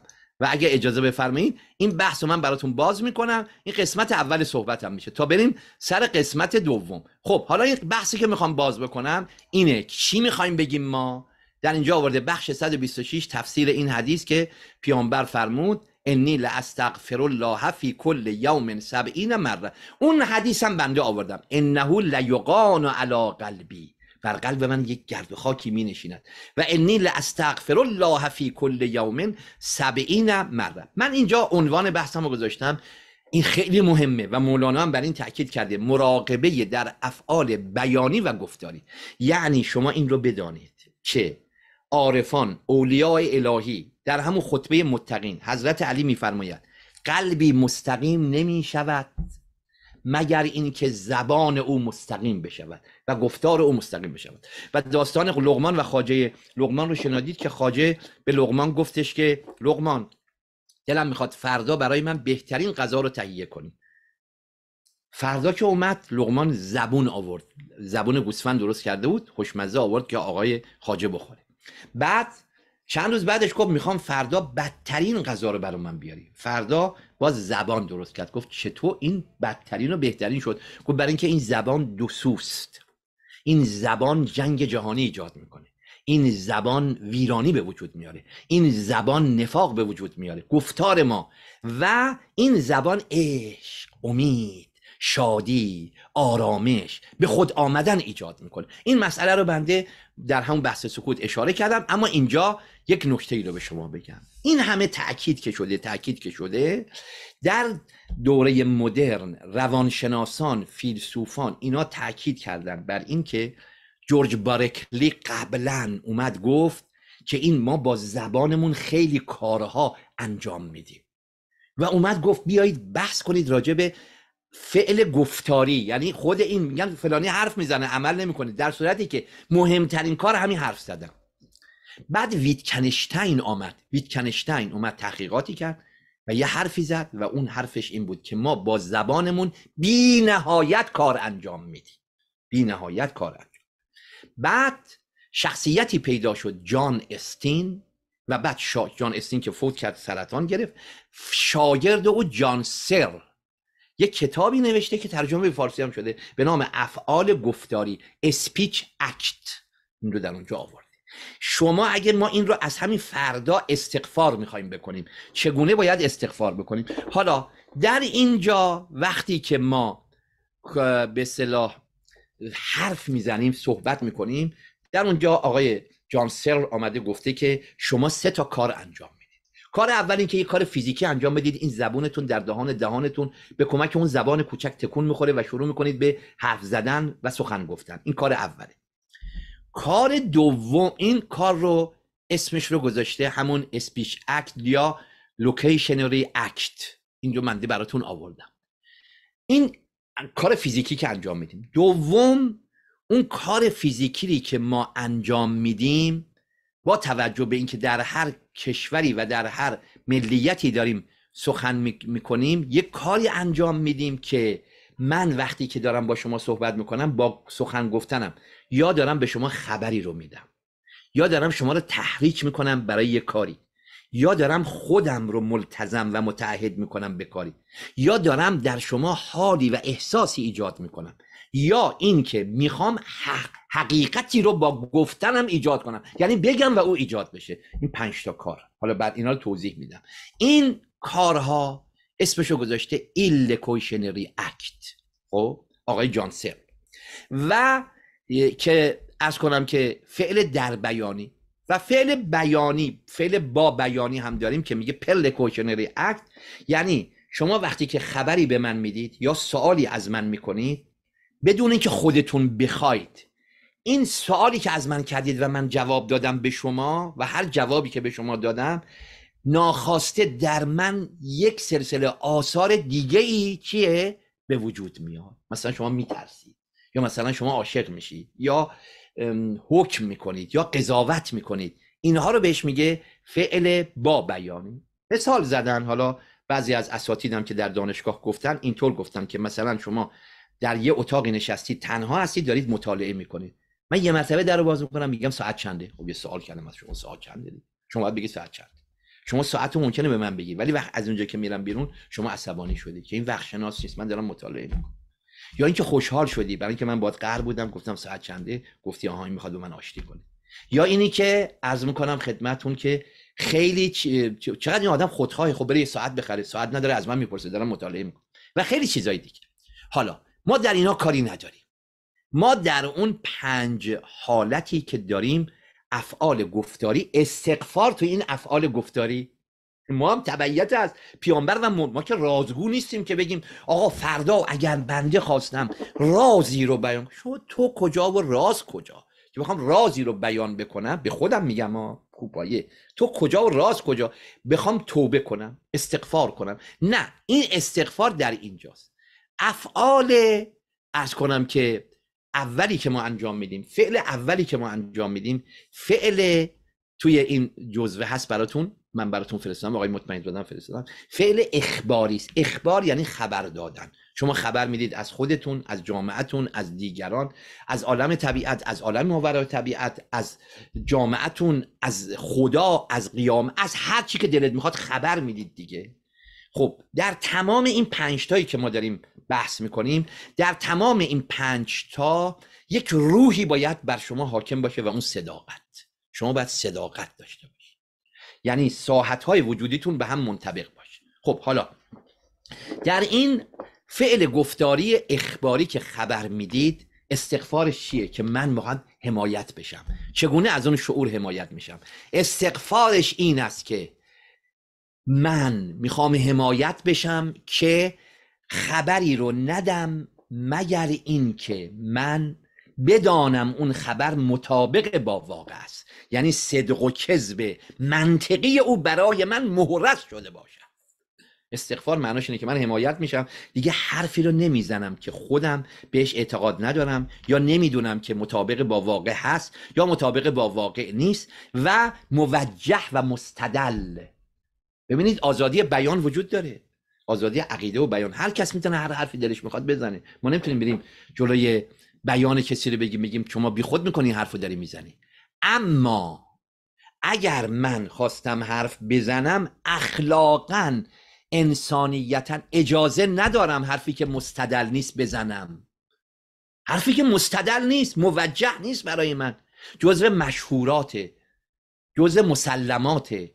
S1: و اگه اجازه بفرمایید این بحث رو من براتون باز میکنم این قسمت اول صحبتم میشه تا بریم سر قسمت دوم خب حالا یک بحثی که میخوام باز بکنم اینه چی میخوایم بگیم ما در اینجا آورده بخش 126 تفسیر این حدیث که پیامبر فرمود انی لاستغفر الله فی کل یوم سبعین مره اون حدیثم بنده آوردم انه لیقان علی قلبی بر قلب من یک گرد خاکی می نشیند و انی لاستغفر الله فی کل یوم سبعین مره من اینجا عنوان بحثم رو گذاشتم این خیلی مهمه و مولانا هم بر این تاکید کرده مراقبه در افعال بیانی و گفتاری یعنی شما این رو بدانید که عارفان اولیای الهی در همون خطبه متقین حضرت علی میفرماید قلبی مستقیم نمی شود مگر اینکه زبان او مستقیم بشود و گفتار او مستقیم بشود و داستان لغمان و خاجه لغمان رو شنادید که خاجه به لغمان گفتش که لغمان دلم میخواد فردا برای من بهترین غذا رو تهیه کنی فردا که اومد لغمان زبون آورد زبون گوسفند درست کرده بود خوشمزه آورد که آقای خاجه بخوره بعد چند روز بعدش گفت میخوام فردا بدترین غذا رو برای من بیاری فردا باز زبان درست کرد گفت چطور این بدترین و بهترین شد گفت برای اینکه این زبان دوسوست این زبان جنگ جهانی ایجاد میکنه این زبان ویرانی به وجود میاره این زبان نفاق به وجود میاره گفتار ما و این زبان عشق امید شادی آرامش به خود آمدن ایجاد میکنه این مسئله رو بنده در همون بحث سکوت اشاره کردم اما اینجا یک نکته ای رو به شما بگم این همه تاکید که شده تاکید که شده در دوره مدرن روانشناسان فیلسوفان اینا تاکید کردن بر اینکه جورج بارکلی قبلا اومد گفت که این ما با زبانمون خیلی کارها انجام میدیم و اومد گفت بیایید بحث کنید راجع به فعل گفتاری یعنی خود این میگن فلانی حرف میزنه عمل نمیکنه در صورتی که مهمترین کار همین حرف زدن بعد ویتکنشتین آمد ویتکنشتین اومد تحقیقاتی کرد و یه حرفی زد و اون حرفش این بود که ما با زبانمون بی نهایت کار انجام میدیم بی نهایت کار انجام بعد شخصیتی پیدا شد جان استین و بعد شا... جان استین که فوت کرد سرطان گرفت شاگرد او جان سر یه کتابی نوشته که ترجمه به فارسی هم شده به نام افعال گفتاری اسپیچ اکت این رو در اونجا آورد شما اگر ما این رو از همین فردا استغفار میخوایم بکنیم چگونه باید استغفار بکنیم حالا در اینجا وقتی که ما به صلاح حرف میزنیم صحبت میکنیم در اونجا آقای جان سر آمده گفته که شما سه تا کار انجام میدید کار اول این که یه کار فیزیکی انجام بدید این زبونتون در دهان دهانتون به کمک اون زبان کوچک تکون میخوره و شروع میکنید به حرف زدن و سخن گفتن این کار اوله کار دوم این کار رو اسمش رو گذاشته همون اسپیچ اکت یا لوکیشنری اکت اینجا منده براتون آوردم این کار فیزیکی که انجام میدیم دوم اون کار فیزیکی که ما انجام میدیم با توجه به اینکه در هر کشوری و در هر ملیتی داریم سخن میکنیم یک کاری انجام میدیم که من وقتی که دارم با شما صحبت میکنم با سخن گفتنم یا دارم به شما خبری رو میدم یا دارم شما رو تحریک میکنم برای یه کاری یا دارم خودم رو ملتزم و متعهد میکنم به کاری یا دارم در شما حالی و احساسی ایجاد میکنم یا اینکه میخوام حق حقیقتی رو با گفتنم ایجاد کنم یعنی بگم و او ایجاد بشه این پنج تا کار حالا بعد اینا رو توضیح میدم این کارها اسمشو گذاشته ایل کوشنری اکت خب آقای جانسر و که از کنم که فعل در بیانی و فعل بیانی فعل با بیانی هم داریم که میگه پل کوشنری اکت یعنی شما وقتی که خبری به من میدید یا سوالی از من میکنید بدون اینکه خودتون بخواید این سوالی که از من کردید و من جواب دادم به شما و هر جوابی که به شما دادم ناخواسته در من یک سلسله آثار دیگه ای چیه به وجود میاد مثلا شما میترسید یا مثلا شما عاشق میشی یا حکم میکنید یا قضاوت میکنید اینها رو بهش میگه فعل با بیانی مثال زدن حالا بعضی از اساتیدم که در دانشگاه گفتن اینطور گفتن که مثلا شما در یه اتاقی نشستی تنها هستید دارید مطالعه میکنید من یه مرتبه در رو باز میکنم میگم ساعت چنده خب یه سوال کردم از شما ساعت چنده شما باید بگید ساعت چند شما ساعت ممکنه به من بگید ولی وقت از اونجا که میرم بیرون شما عصبانی شدید که این وقت شناس نیست من دارم مطالعه میکنم یا اینکه خوشحال شدی برای اینکه من باید قهر بودم گفتم ساعت چنده گفتی آهای میخواد میخواد من آشتی کنه یا اینی که عرض میکنم خدمتون که خیلی چقدر این آدم خودخواه خب بره یه ساعت بخره ساعت نداره از من میپرسه دارم مطالعه میکنم و خیلی چیزای دیگه حالا ما در اینا کاری نداریم ما در اون پنج حالتی که داریم افعال گفتاری استقفار تو این افعال گفتاری ما هم تبعیت از پیانبر و مد ما که رازگو نیستیم که بگیم آقا فردا اگر بنده خواستم رازی رو بیان شما تو کجا و راز کجا که بخوام رازی رو بیان بکنم به خودم میگم کوپایه تو کجا و راز کجا بخوام توبه کنم استغفار کنم نه این استغفار در اینجاست افعال از کنم که اولی که ما انجام میدیم فعل اولی که ما انجام میدیم فعل توی این جزوه هست براتون من براتون فرستادم آقای مطمئن دادم فرستادم فعل اخباری است اخبار یعنی خبر دادن شما خبر میدید از خودتون از جامعتون از دیگران از عالم طبیعت از عالم ماورای طبیعت از جامعتون از خدا از قیام از هر چی که دلت میخواد خبر میدید دیگه خب در تمام این پنج که ما داریم بحث میکنیم در تمام این پنجتا تا یک روحی باید بر شما حاکم باشه و اون صداقت شما باید صداقت داشته یعنی ساحت های وجودیتون به هم منطبق باشه خب حالا در این فعل گفتاری اخباری که خبر میدید استغفارش چیه که من میخواهم حمایت بشم چگونه از اون شعور حمایت میشم استغفارش این است که من میخوام حمایت بشم که خبری رو ندم مگر اینکه من بدانم اون خبر مطابق با واقع است یعنی صدق و کذب منطقی او برای من مهرس شده باشد استغفار معناش اینه که من حمایت میشم دیگه حرفی رو نمیزنم که خودم بهش اعتقاد ندارم یا نمیدونم که مطابق با واقع هست یا مطابق با واقع نیست و موجه و مستدل ببینید آزادی بیان وجود داره آزادی عقیده و بیان هر کس میتونه هر حرفی دلش میخواد بزنه ما نمیتونیم بریم جلوی بیان کسی رو بگیم میگیم شما بیخود میکنی این حرف رو داری میزنی اما اگر من خواستم حرف بزنم اخلاقا انسانیتا اجازه ندارم حرفی که مستدل نیست بزنم حرفی که مستدل نیست موجه نیست برای من جزو مشهوراته جزو مسلماته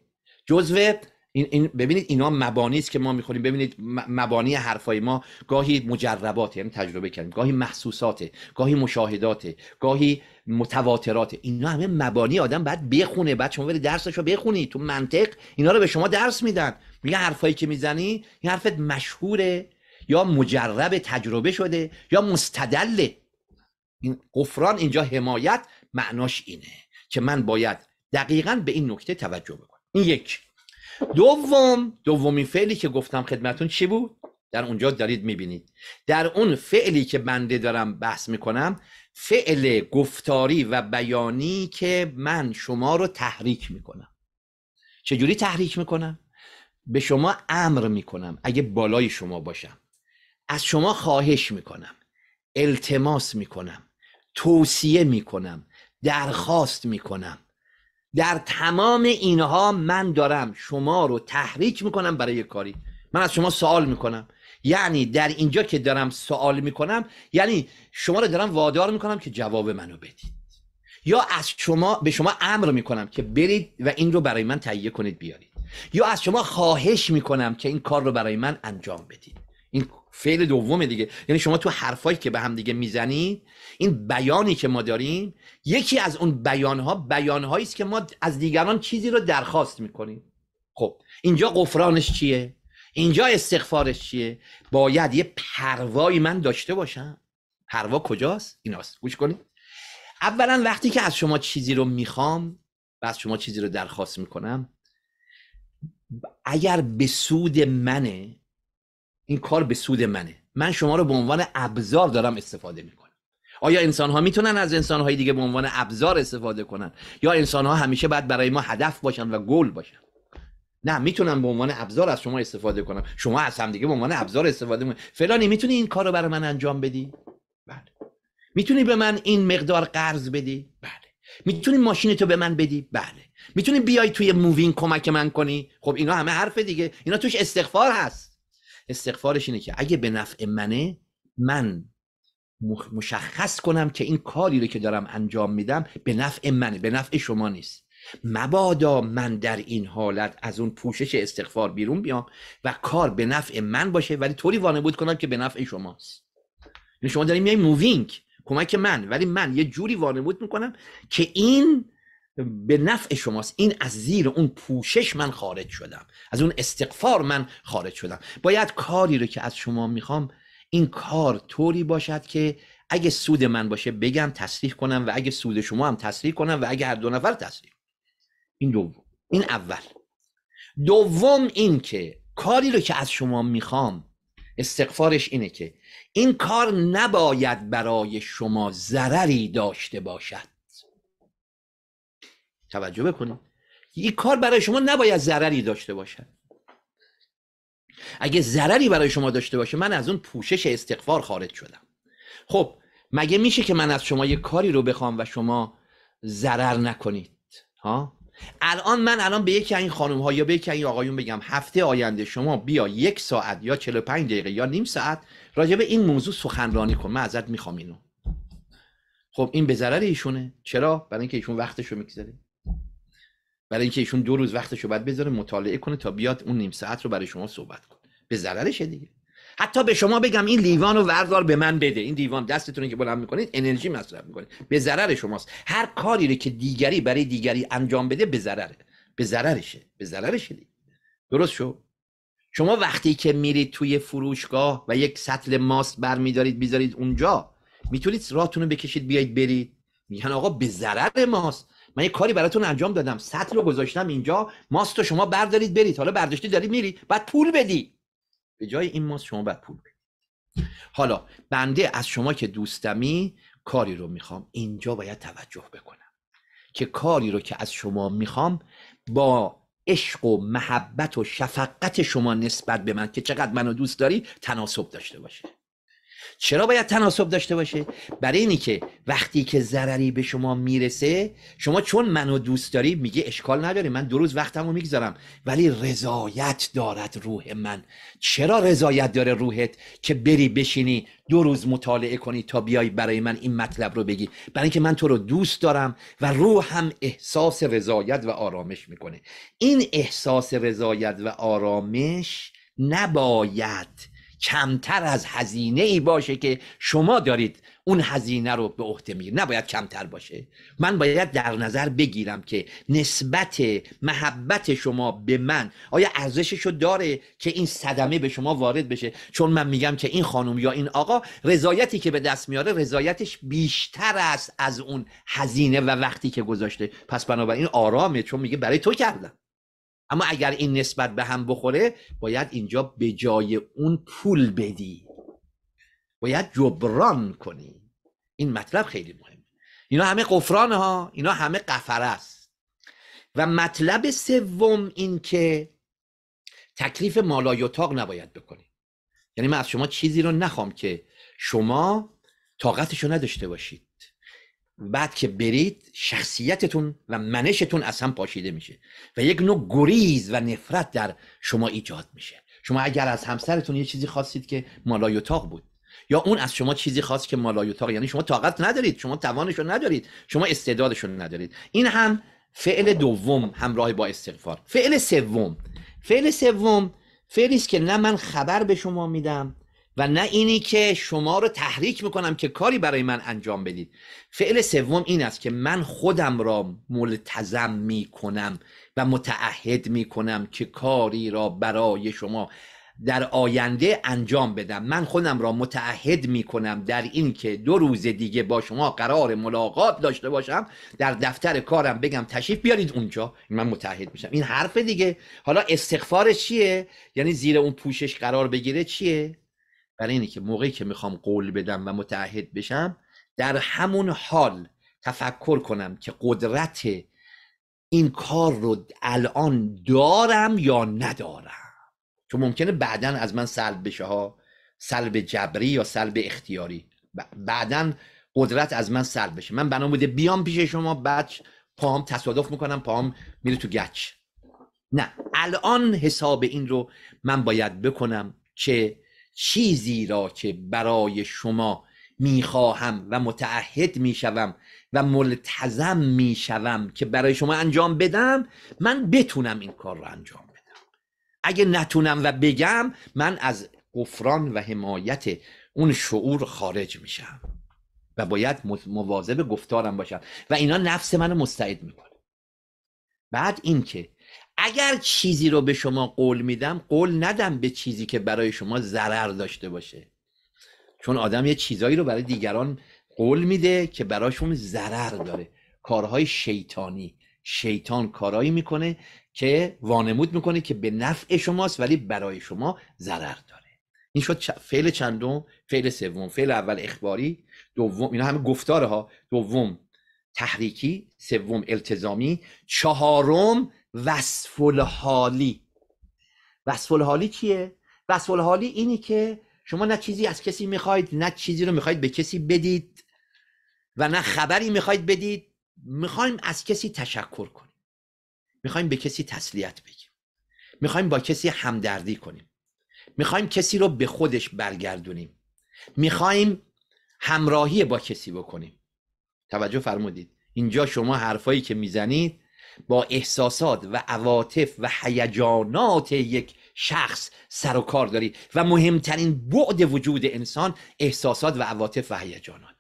S1: جزو این, این ببینید اینا مبانی است که ما میخوریم ببینید مبانی حرفای ما گاهی مجربات یعنی تجربه کردیم گاهی محسوساته، گاهی مشاهدات گاهی متواترات اینا همه مبانی آدم باید بخونه بعد شما درسش رو بخونی تو منطق اینا رو به شما درس میدن میگه حرفایی که میزنی این حرفت مشهوره یا مجرب تجربه شده یا مستدله این قفران اینجا حمایت معناش اینه که من باید دقیقا به این نکته توجه بکنم این یک دوم دومین فعلی که گفتم خدمتون چی بود در اونجا دارید میبینید در اون فعلی که بنده دارم بحث میکنم فعل گفتاری و بیانی که من شما رو تحریک میکنم چجوری تحریک میکنم به شما امر میکنم اگه بالای شما باشم از شما خواهش میکنم التماس میکنم توصیه میکنم درخواست میکنم در تمام اینها من دارم شما رو تحریک میکنم برای کاری من از شما سوال میکنم یعنی در اینجا که دارم سوال میکنم یعنی شما رو دارم وادار میکنم که جواب منو بدید یا از شما به شما امر میکنم که برید و این رو برای من تهیه کنید بیارید یا از شما خواهش میکنم که این کار رو برای من انجام بدید این فعل دومه دیگه یعنی شما تو حرفایی که به هم دیگه میزنی این بیانی که ما داریم یکی از اون بیانها بیانهایی است که ما از دیگران چیزی رو درخواست میکنیم خب اینجا قفرانش چیه اینجا استغفارش چیه باید یه پروایی من داشته باشم پروا کجاست ایناست گوش کنید اولا وقتی که از شما چیزی رو میخوام و از شما چیزی رو درخواست میکنم اگر به سود منه این کار به سود منه من شما رو به عنوان ابزار دارم استفاده میکنم آیا انسان ها میتونن از انسان های دیگه به عنوان ابزار استفاده کنن یا انسان ها همیشه باید برای ما هدف باشن و گل باشن نه میتونم به عنوان ابزار از شما استفاده کنم شما از هم دیگه به عنوان ابزار استفاده کنید فلانی میتونی این کار رو برای من انجام بدی بله میتونی به من این مقدار قرض بدی بله میتونی ماشین تو به من بدی بله میتونی بیای توی مووینگ کمک من کنی خب اینا همه حرف دیگه اینا توش استغفار هست استغفارش اینه که اگه به نفع منه من مشخص کنم که این کاری رو که دارم انجام میدم به نفع منه به نفع شما نیست مبادا من در این حالت از اون پوشش استغفار بیرون بیام و کار به نفع من باشه ولی طوری بود کنم که به نفع شماست یعنی شما داریم یه مووینگ کمک من ولی من یه جوری بود میکنم که این به نفع شماست این از زیر اون پوشش من خارج شدم از اون استقفار من خارج شدم باید کاری رو که از شما میخوام این کار طوری باشد که اگه سود من باشه بگم تصریح کنم و اگه سود شما هم تصریح کنم و اگه هر دو نفر تصریح این دوم این اول دوم این که کاری رو که از شما میخوام استقفارش اینه که این کار نباید برای شما ضرری داشته باشد توجه بکنید این کار برای شما نباید ضرری داشته باشد اگه ضرری برای شما داشته باشه من از اون پوشش استغفار خارج شدم خب مگه میشه که من از شما یه کاری رو بخوام و شما ضرر نکنید ها الان من الان به یکی این خانم ها یا به یکی این آقایون بگم هفته آینده شما بیا یک ساعت یا 45 دقیقه یا نیم ساعت راجع به این موضوع سخنرانی کن من ازت میخوام اینو خب این به ضرر ایشونه چرا برای اینکه ایشون وقتش رو برای اینکه ایشون دو روز وقتش رو باید بذاره مطالعه کنه تا بیاد اون نیم ساعت رو برای شما صحبت کنه به ضررشه دیگه حتی به شما بگم این لیوان رو وردار به من بده این دیوان دستتون که بلند میکنید انرژی مصرف میکنید به ضرر شماست هر کاری رو که دیگری برای دیگری انجام بده به ضرره به ضررشه به ضررشه دیگه درست شو شما وقتی که میرید توی فروشگاه و یک سطل ماست برمیدارید میذارید اونجا میتونید راهتون رو بکشید بیاید برید میگن آقا به ضرر ماست من یه کاری براتون انجام دادم سطل رو گذاشتم اینجا ماست شما بردارید برید حالا برداشتی دارید میری بعد پول بدی به جای این ماست شما بعد پول بدی حالا بنده از شما که دوستمی کاری رو میخوام اینجا باید توجه بکنم که کاری رو که از شما میخوام با عشق و محبت و شفقت شما نسبت به من که چقدر منو دوست داری تناسب داشته باشه چرا باید تناسب داشته باشه برای اینی که وقتی که ضرری به شما میرسه شما چون منو دوست داری میگه اشکال نداره من دو روز وقتم رو میگذارم ولی رضایت دارد روح من چرا رضایت داره روحت که بری بشینی دو روز مطالعه کنی تا بیای برای من این مطلب رو بگی برای اینکه من تو رو دوست دارم و روح هم احساس رضایت و آرامش میکنه این احساس رضایت و آرامش نباید کمتر از هزینه ای باشه که شما دارید اون هزینه رو به عهده میگیرید نباید کمتر باشه من باید در نظر بگیرم که نسبت محبت شما به من آیا ارزشش رو داره که این صدمه به شما وارد بشه چون من میگم که این خانم یا این آقا رضایتی که به دست میاره رضایتش بیشتر است از اون هزینه و وقتی که گذاشته پس بنابراین آرامه چون میگه برای تو کردم اما اگر این نسبت به هم بخوره باید اینجا به جای اون پول بدی باید جبران کنی این مطلب خیلی مهم اینا همه قفران ها اینا همه قفر است و مطلب سوم این که تکلیف مالای اتاق نباید بکنی یعنی من از شما چیزی رو نخوام که شما طاقتش رو نداشته باشید بعد که برید شخصیتتون و منشتون از هم پاشیده میشه و یک نوع گریز و نفرت در شما ایجاد میشه شما اگر از همسرتون یه چیزی خواستید که مالای بود یا اون از شما چیزی خواست که مالای اتاق یعنی شما طاقت ندارید شما توانش رو ندارید شما استعدادش ندارید این هم فعل دوم همراه با استغفار فعل سوم فعل سوم فعلی است که نه من خبر به شما میدم و نه اینی که شما رو تحریک میکنم که کاری برای من انجام بدید فعل سوم این است که من خودم را ملتزم میکنم و متعهد میکنم که کاری را برای شما در آینده انجام بدم من خودم را متعهد میکنم در این که دو روز دیگه با شما قرار ملاقات داشته باشم در دفتر کارم بگم تشریف بیارید اونجا من متعهد میشم این حرف دیگه حالا استغفار چیه یعنی زیر اون پوشش قرار بگیره چیه برای اینه که موقعی که میخوام قول بدم و متعهد بشم در همون حال تفکر کنم که قدرت این کار رو الان دارم یا ندارم چون ممکنه بعدا از من سلب بشه ها سلب جبری یا سلب اختیاری بعدا قدرت از من سلب بشه من بنا بوده بیام پیش شما بچ پام تصادف میکنم پام میره تو گچ نه الان حساب این رو من باید بکنم که چیزی را که برای شما میخواهم و متعهد میشوم و ملتزم میشوم که برای شما انجام بدم من بتونم این کار را انجام بدم اگه نتونم و بگم من از قفران و حمایت اون شعور خارج میشم و باید مواظب گفتارم باشم و اینا نفس منو مستعد میکنه بعد اینکه اگر چیزی رو به شما قول میدم قول ندم به چیزی که برای شما ضرر داشته باشه چون آدم یه چیزایی رو برای دیگران قول میده که براشون ضرر داره کارهای شیطانی شیطان کارایی میکنه که وانمود میکنه که به نفع شماست ولی برای شما ضرر داره این شد فعل چندم فعل سوم فعل اول اخباری دوم اینا همه گفتارها ها دوم تحریکی سوم التزامی چهارم وصف الحالی وصف الحالی چیه وصف الحالی اینی که شما نه چیزی از کسی میخواید نه چیزی رو میخواید به کسی بدید و نه خبری میخواید بدید میخوایم از کسی تشکر کنیم میخوایم به کسی تسلیت بگیم میخوایم با کسی همدردی کنیم میخوایم کسی رو به خودش برگردونیم میخوایم همراهی با کسی بکنیم توجه فرمودید اینجا شما حرفایی که میزنید با احساسات و عواطف و هیجانات یک شخص سر و کار داری و مهمترین بعد وجود انسان احساسات و عواطف و هیجانات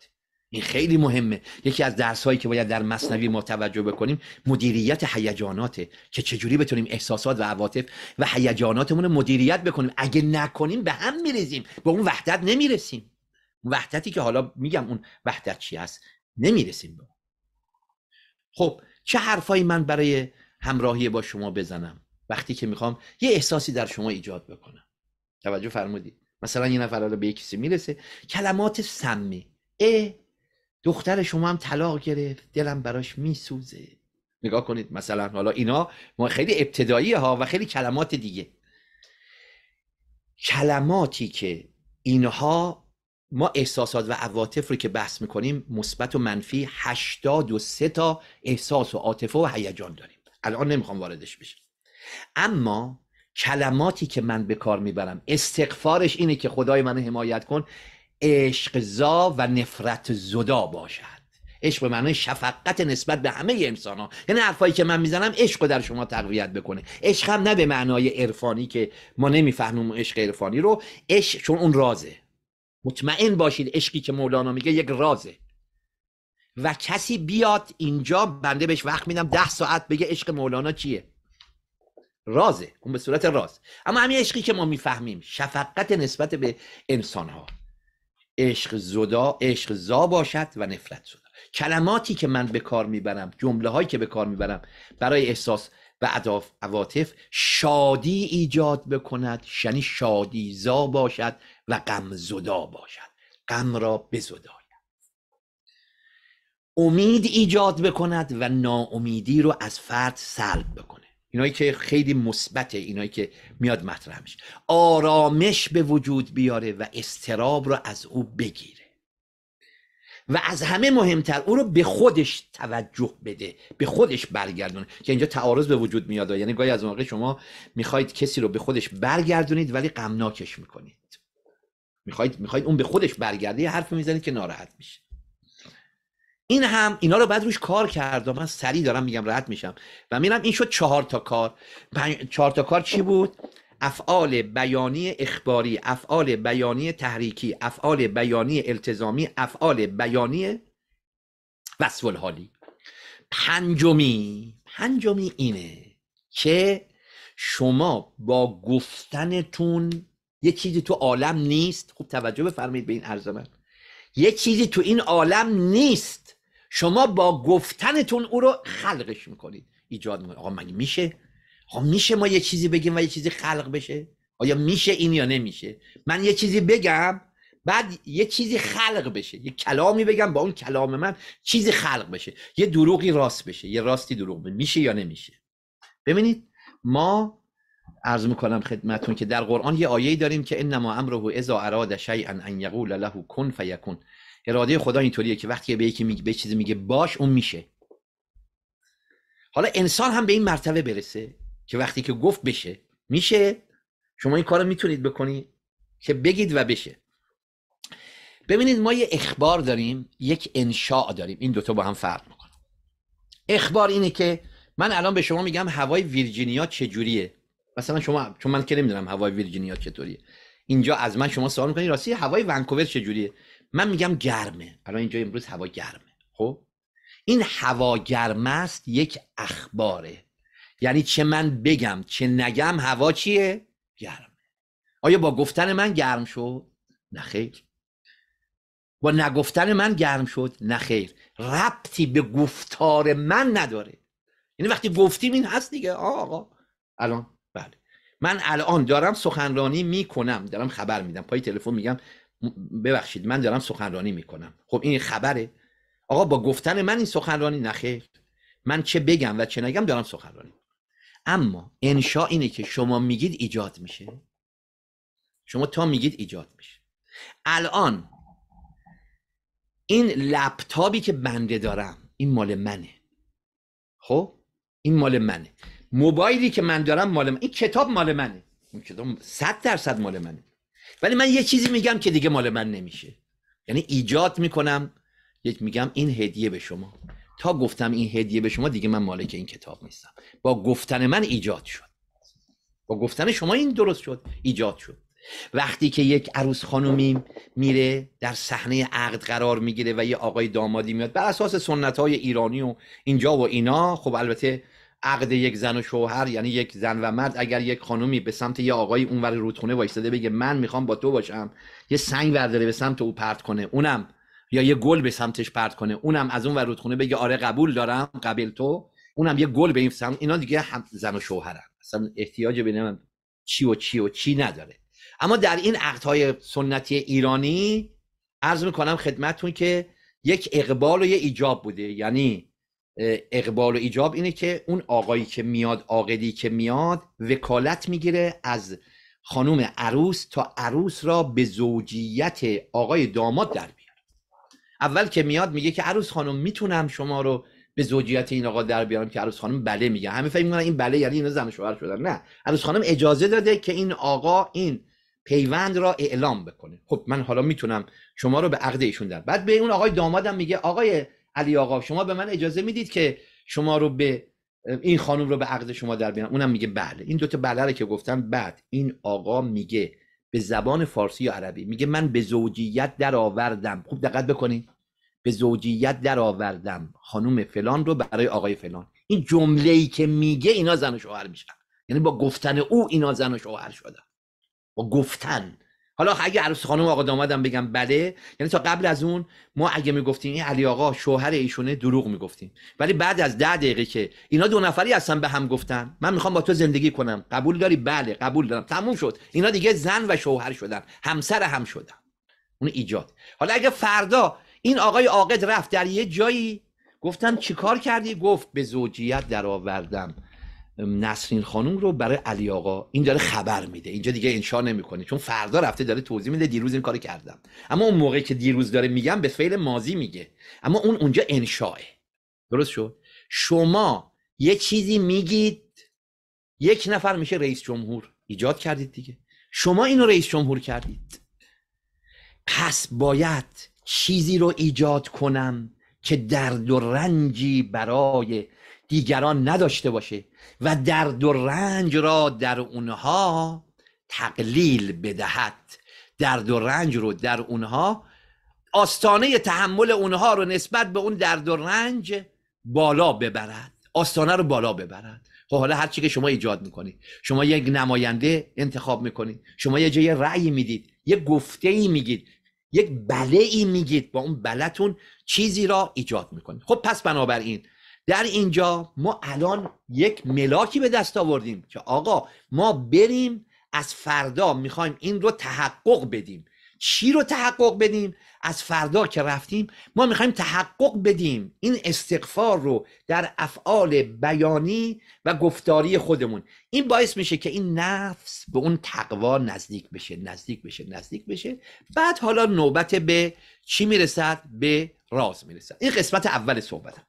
S1: این خیلی مهمه یکی از درس هایی که باید در مصنوی ما توجه بکنیم مدیریت هیجاناته که چجوری بتونیم احساسات و عواطف و هیجاناتمون رو مدیریت بکنیم اگه نکنیم به هم میریزیم به اون وحدت نمیرسیم وحدتی که حالا میگم اون وحدت چی هست نمیرسیم به خب چه حرفایی من برای همراهی با شما بزنم وقتی که میخوام یه احساسی در شما ایجاد بکنم توجه فرمودید مثلا یه نفر به یه کسی میرسه کلمات سمی اه دختر شما هم طلاق گرفت دلم براش میسوزه نگاه کنید مثلا حالا اینا خیلی ابتدایی ها و خیلی کلمات دیگه کلماتی که اینها ما احساسات و عواطف رو که بحث میکنیم مثبت و منفی 83 تا احساس و عاطفه و هیجان داریم الان نمیخوام واردش بشم اما کلماتی که من به کار میبرم استغفارش اینه که خدای منو حمایت کن عشق زا و نفرت زدا باشد عشق به معنای شفقت نسبت به همه انسان ها یعنی حرفایی که من میزنم عشق در شما تقویت بکنه عشق هم نه به معنای عرفانی که ما نمیفهمیم عشق عرفانی رو عشق چون اون رازه مطمئن باشید عشقی که مولانا میگه یک رازه و کسی بیاد اینجا بنده بهش وقت میدم ده ساعت بگه عشق مولانا چیه رازه اون به صورت راز اما همین عشقی که ما میفهمیم شفقت نسبت به انسانها ها عشق زدا عشق زا باشد و نفرت زدا کلماتی که من به کار میبرم جمله هایی که به کار میبرم برای احساس و عواطف شادی ایجاد بکند یعنی شادی زا باشد و غم زدا باشد غم را بزداید امید ایجاد بکند و ناامیدی رو از فرد سلب بکنه اینایی که خیلی مثبته اینایی که میاد مطرح میشه آرامش به وجود بیاره و استراب رو از او بگیره و از همه مهمتر او رو به خودش توجه بده به خودش برگردونه که اینجا تعارض به وجود میاد یعنی گاهی از موقع شما میخواید کسی رو به خودش برگردونید ولی غمناکش میکنید میخواید میخواید اون به خودش برگرده یه حرف میزنید که ناراحت میشه این هم اینا رو بعد روش کار کردم من سریع دارم میگم راحت میشم و میرم این شد چهار تا کار چهار تا کار چی بود افعال بیانی اخباری افعال بیانی تحریکی افعال بیانی التزامی افعال بیانی وصول حالی. پنجمی پنجمی اینه که شما با گفتنتون یه چیزی تو عالم نیست خوب توجه بفرمایید به این عرض من یه چیزی تو این عالم نیست شما با گفتنتون او رو خلقش میکنید ایجاد میکنید آقا مگه میشه آقا میشه ما یه چیزی بگیم و یه چیزی خلق بشه آیا میشه این یا نمیشه من یه چیزی بگم بعد یه چیزی خلق بشه یه کلامی بگم با اون کلام من چیزی خلق بشه یه دروغی راست بشه یه راستی دروغ بشه میشه یا نمیشه ببینید ما عرض میکنم خدمتون که در قرآن یه آیه داریم که انما امره اذا اراد شیئا ان یقول له کن فیکون اراده خدا اینطوریه که وقتی به یکی میگه به چیزی میگه باش اون میشه حالا انسان هم به این مرتبه برسه که وقتی که گفت بشه میشه شما این کارو میتونید بکنی که بگید و بشه ببینید ما یه اخبار داریم یک انشاء داریم این دوتا با هم فرق میکنه اخبار اینه که من الان به شما میگم هوای ویرجینیا چجوریه مثلا شما چون من که نمیدونم هوای ویرجینیا چطوریه اینجا از من شما سوال میکنی راستی هوای ونکوور چجوریه من میگم گرمه الان اینجا امروز هوا گرمه خب این هوا گرم است یک اخباره یعنی چه من بگم چه نگم هوا چیه گرمه آیا با گفتن من گرم شد نه خیر با نگفتن من گرم شد نه خیر ربطی به گفتار من نداره یعنی وقتی گفتیم این هست دیگه آقا الان من الان دارم سخنرانی میکنم دارم خبر میدم پای تلفن میگم ببخشید من دارم سخنرانی میکنم خب این خبره آقا با گفتن من این سخنرانی نخیر من چه بگم و چه نگم دارم سخنرانی اما انشا اینه که شما میگید ایجاد میشه شما تا میگید ایجاد میشه الان این لپتاپی که بنده دارم این مال منه خب این مال منه موبایلی که من دارم مال من این کتاب مال منه این کتاب صد درصد مال منه ولی من یه چیزی میگم که دیگه مال من نمیشه یعنی ایجاد میکنم یک میگم این هدیه به شما تا گفتم این هدیه به شما دیگه من مالک این کتاب نیستم با گفتن من ایجاد شد با گفتن شما این درست شد ایجاد شد وقتی که یک عروس خانومی میره در صحنه عقد قرار میگیره و یه آقای دامادی میاد بر اساس سنت های ایرانی و اینجا و اینا خب البته عقد یک زن و شوهر یعنی یک زن و مرد اگر یک خانومی به سمت یه آقای اونور رودخونه وایستاده بگه من میخوام با تو باشم یه سنگ ورداره به سمت او پرت کنه اونم یا یه گل به سمتش پرت کنه اونم از اون ور رودخونه بگه آره قبول دارم قبل تو اونم یه گل به این سمت اینا دیگه هم زن و شوهرن اصلا احتیاج به چی و چی و چی نداره اما در این عقدهای سنتی ایرانی عرض میکنم خدمتتون که یک اقبال و یه ایجاب بوده یعنی اقبال و ایجاب اینه که اون آقایی که میاد آقدی که میاد وکالت میگیره از خانوم عروس تا عروس را به زوجیت آقای داماد در بیاره اول که میاد میگه که عروس خانم میتونم شما رو به زوجیت این آقا در بیارم که عروس خانم بله میگه همه فکر میکنن این بله یعنی اینا زن شوهر شدن نه عروس خانم اجازه داده که این آقا این پیوند را اعلام بکنه خب من حالا میتونم شما رو به عقد ایشون در بعد به اون آقای دامادم میگه آقای علی آقا شما به من اجازه میدید که شما رو به این خانم رو به عقد شما در بیارم اونم میگه بله این دوتا بله رو که گفتم بعد این آقا میگه به زبان فارسی یا عربی میگه من به زوجیت آوردم خوب دقت بکنید به زوجیت آوردم خانم فلان رو برای آقای فلان این جمله ای که میگه اینا زن و شوهر میشن یعنی با گفتن او اینا زن و شوهر شدن با گفتن حالا اگه عروس خانم آقا دامادم بگم بله یعنی تا قبل از اون ما اگه میگفتیم این علی آقا شوهر ایشونه دروغ میگفتیم ولی بعد از ده دقیقه که اینا دو نفری هستن به هم گفتن من میخوام با تو زندگی کنم قبول داری بله قبول دارم تموم شد اینا دیگه زن و شوهر شدن همسر هم شدن اون ایجاد حالا اگه فردا این آقای عاقد رفت در یه جایی گفتم چیکار کردی گفت به زوجیت درآوردم نسرین خانوم رو برای علی آقا این داره خبر میده اینجا دیگه انشا نمیکنه چون فردا رفته داره توضیح میده دیروز این کارو کردم اما اون موقعی که دیروز داره میگم به فعل ماضی میگه اما اون اونجا انشاه درست شد شما یه چیزی میگید یک نفر میشه رئیس جمهور ایجاد کردید دیگه شما اینو رئیس جمهور کردید پس باید چیزی رو ایجاد کنم که درد و رنجی برای دیگران نداشته باشه و درد و رنج را در اونها تقلیل بدهد درد و رنج رو در اونها آستانه تحمل اونها رو نسبت به اون درد و رنج بالا ببرد آستانه رو بالا ببرد خب حالا هر چی که شما ایجاد میکنید شما یک نماینده انتخاب میکنید شما یه جای رأی میدید یه گفته ای میگید یک بله ای میگید با اون بلتون چیزی را ایجاد میکنید خب پس بنابراین در اینجا ما الان یک ملاکی به دست آوردیم که آقا ما بریم از فردا میخوایم این رو تحقق بدیم چی رو تحقق بدیم از فردا که رفتیم ما میخوایم تحقق بدیم این استقفار رو در افعال بیانی و گفتاری خودمون این باعث میشه که این نفس به اون تقوا نزدیک بشه نزدیک بشه نزدیک بشه بعد حالا نوبت به چی میرسد به راز میرسد این قسمت اول صحبتم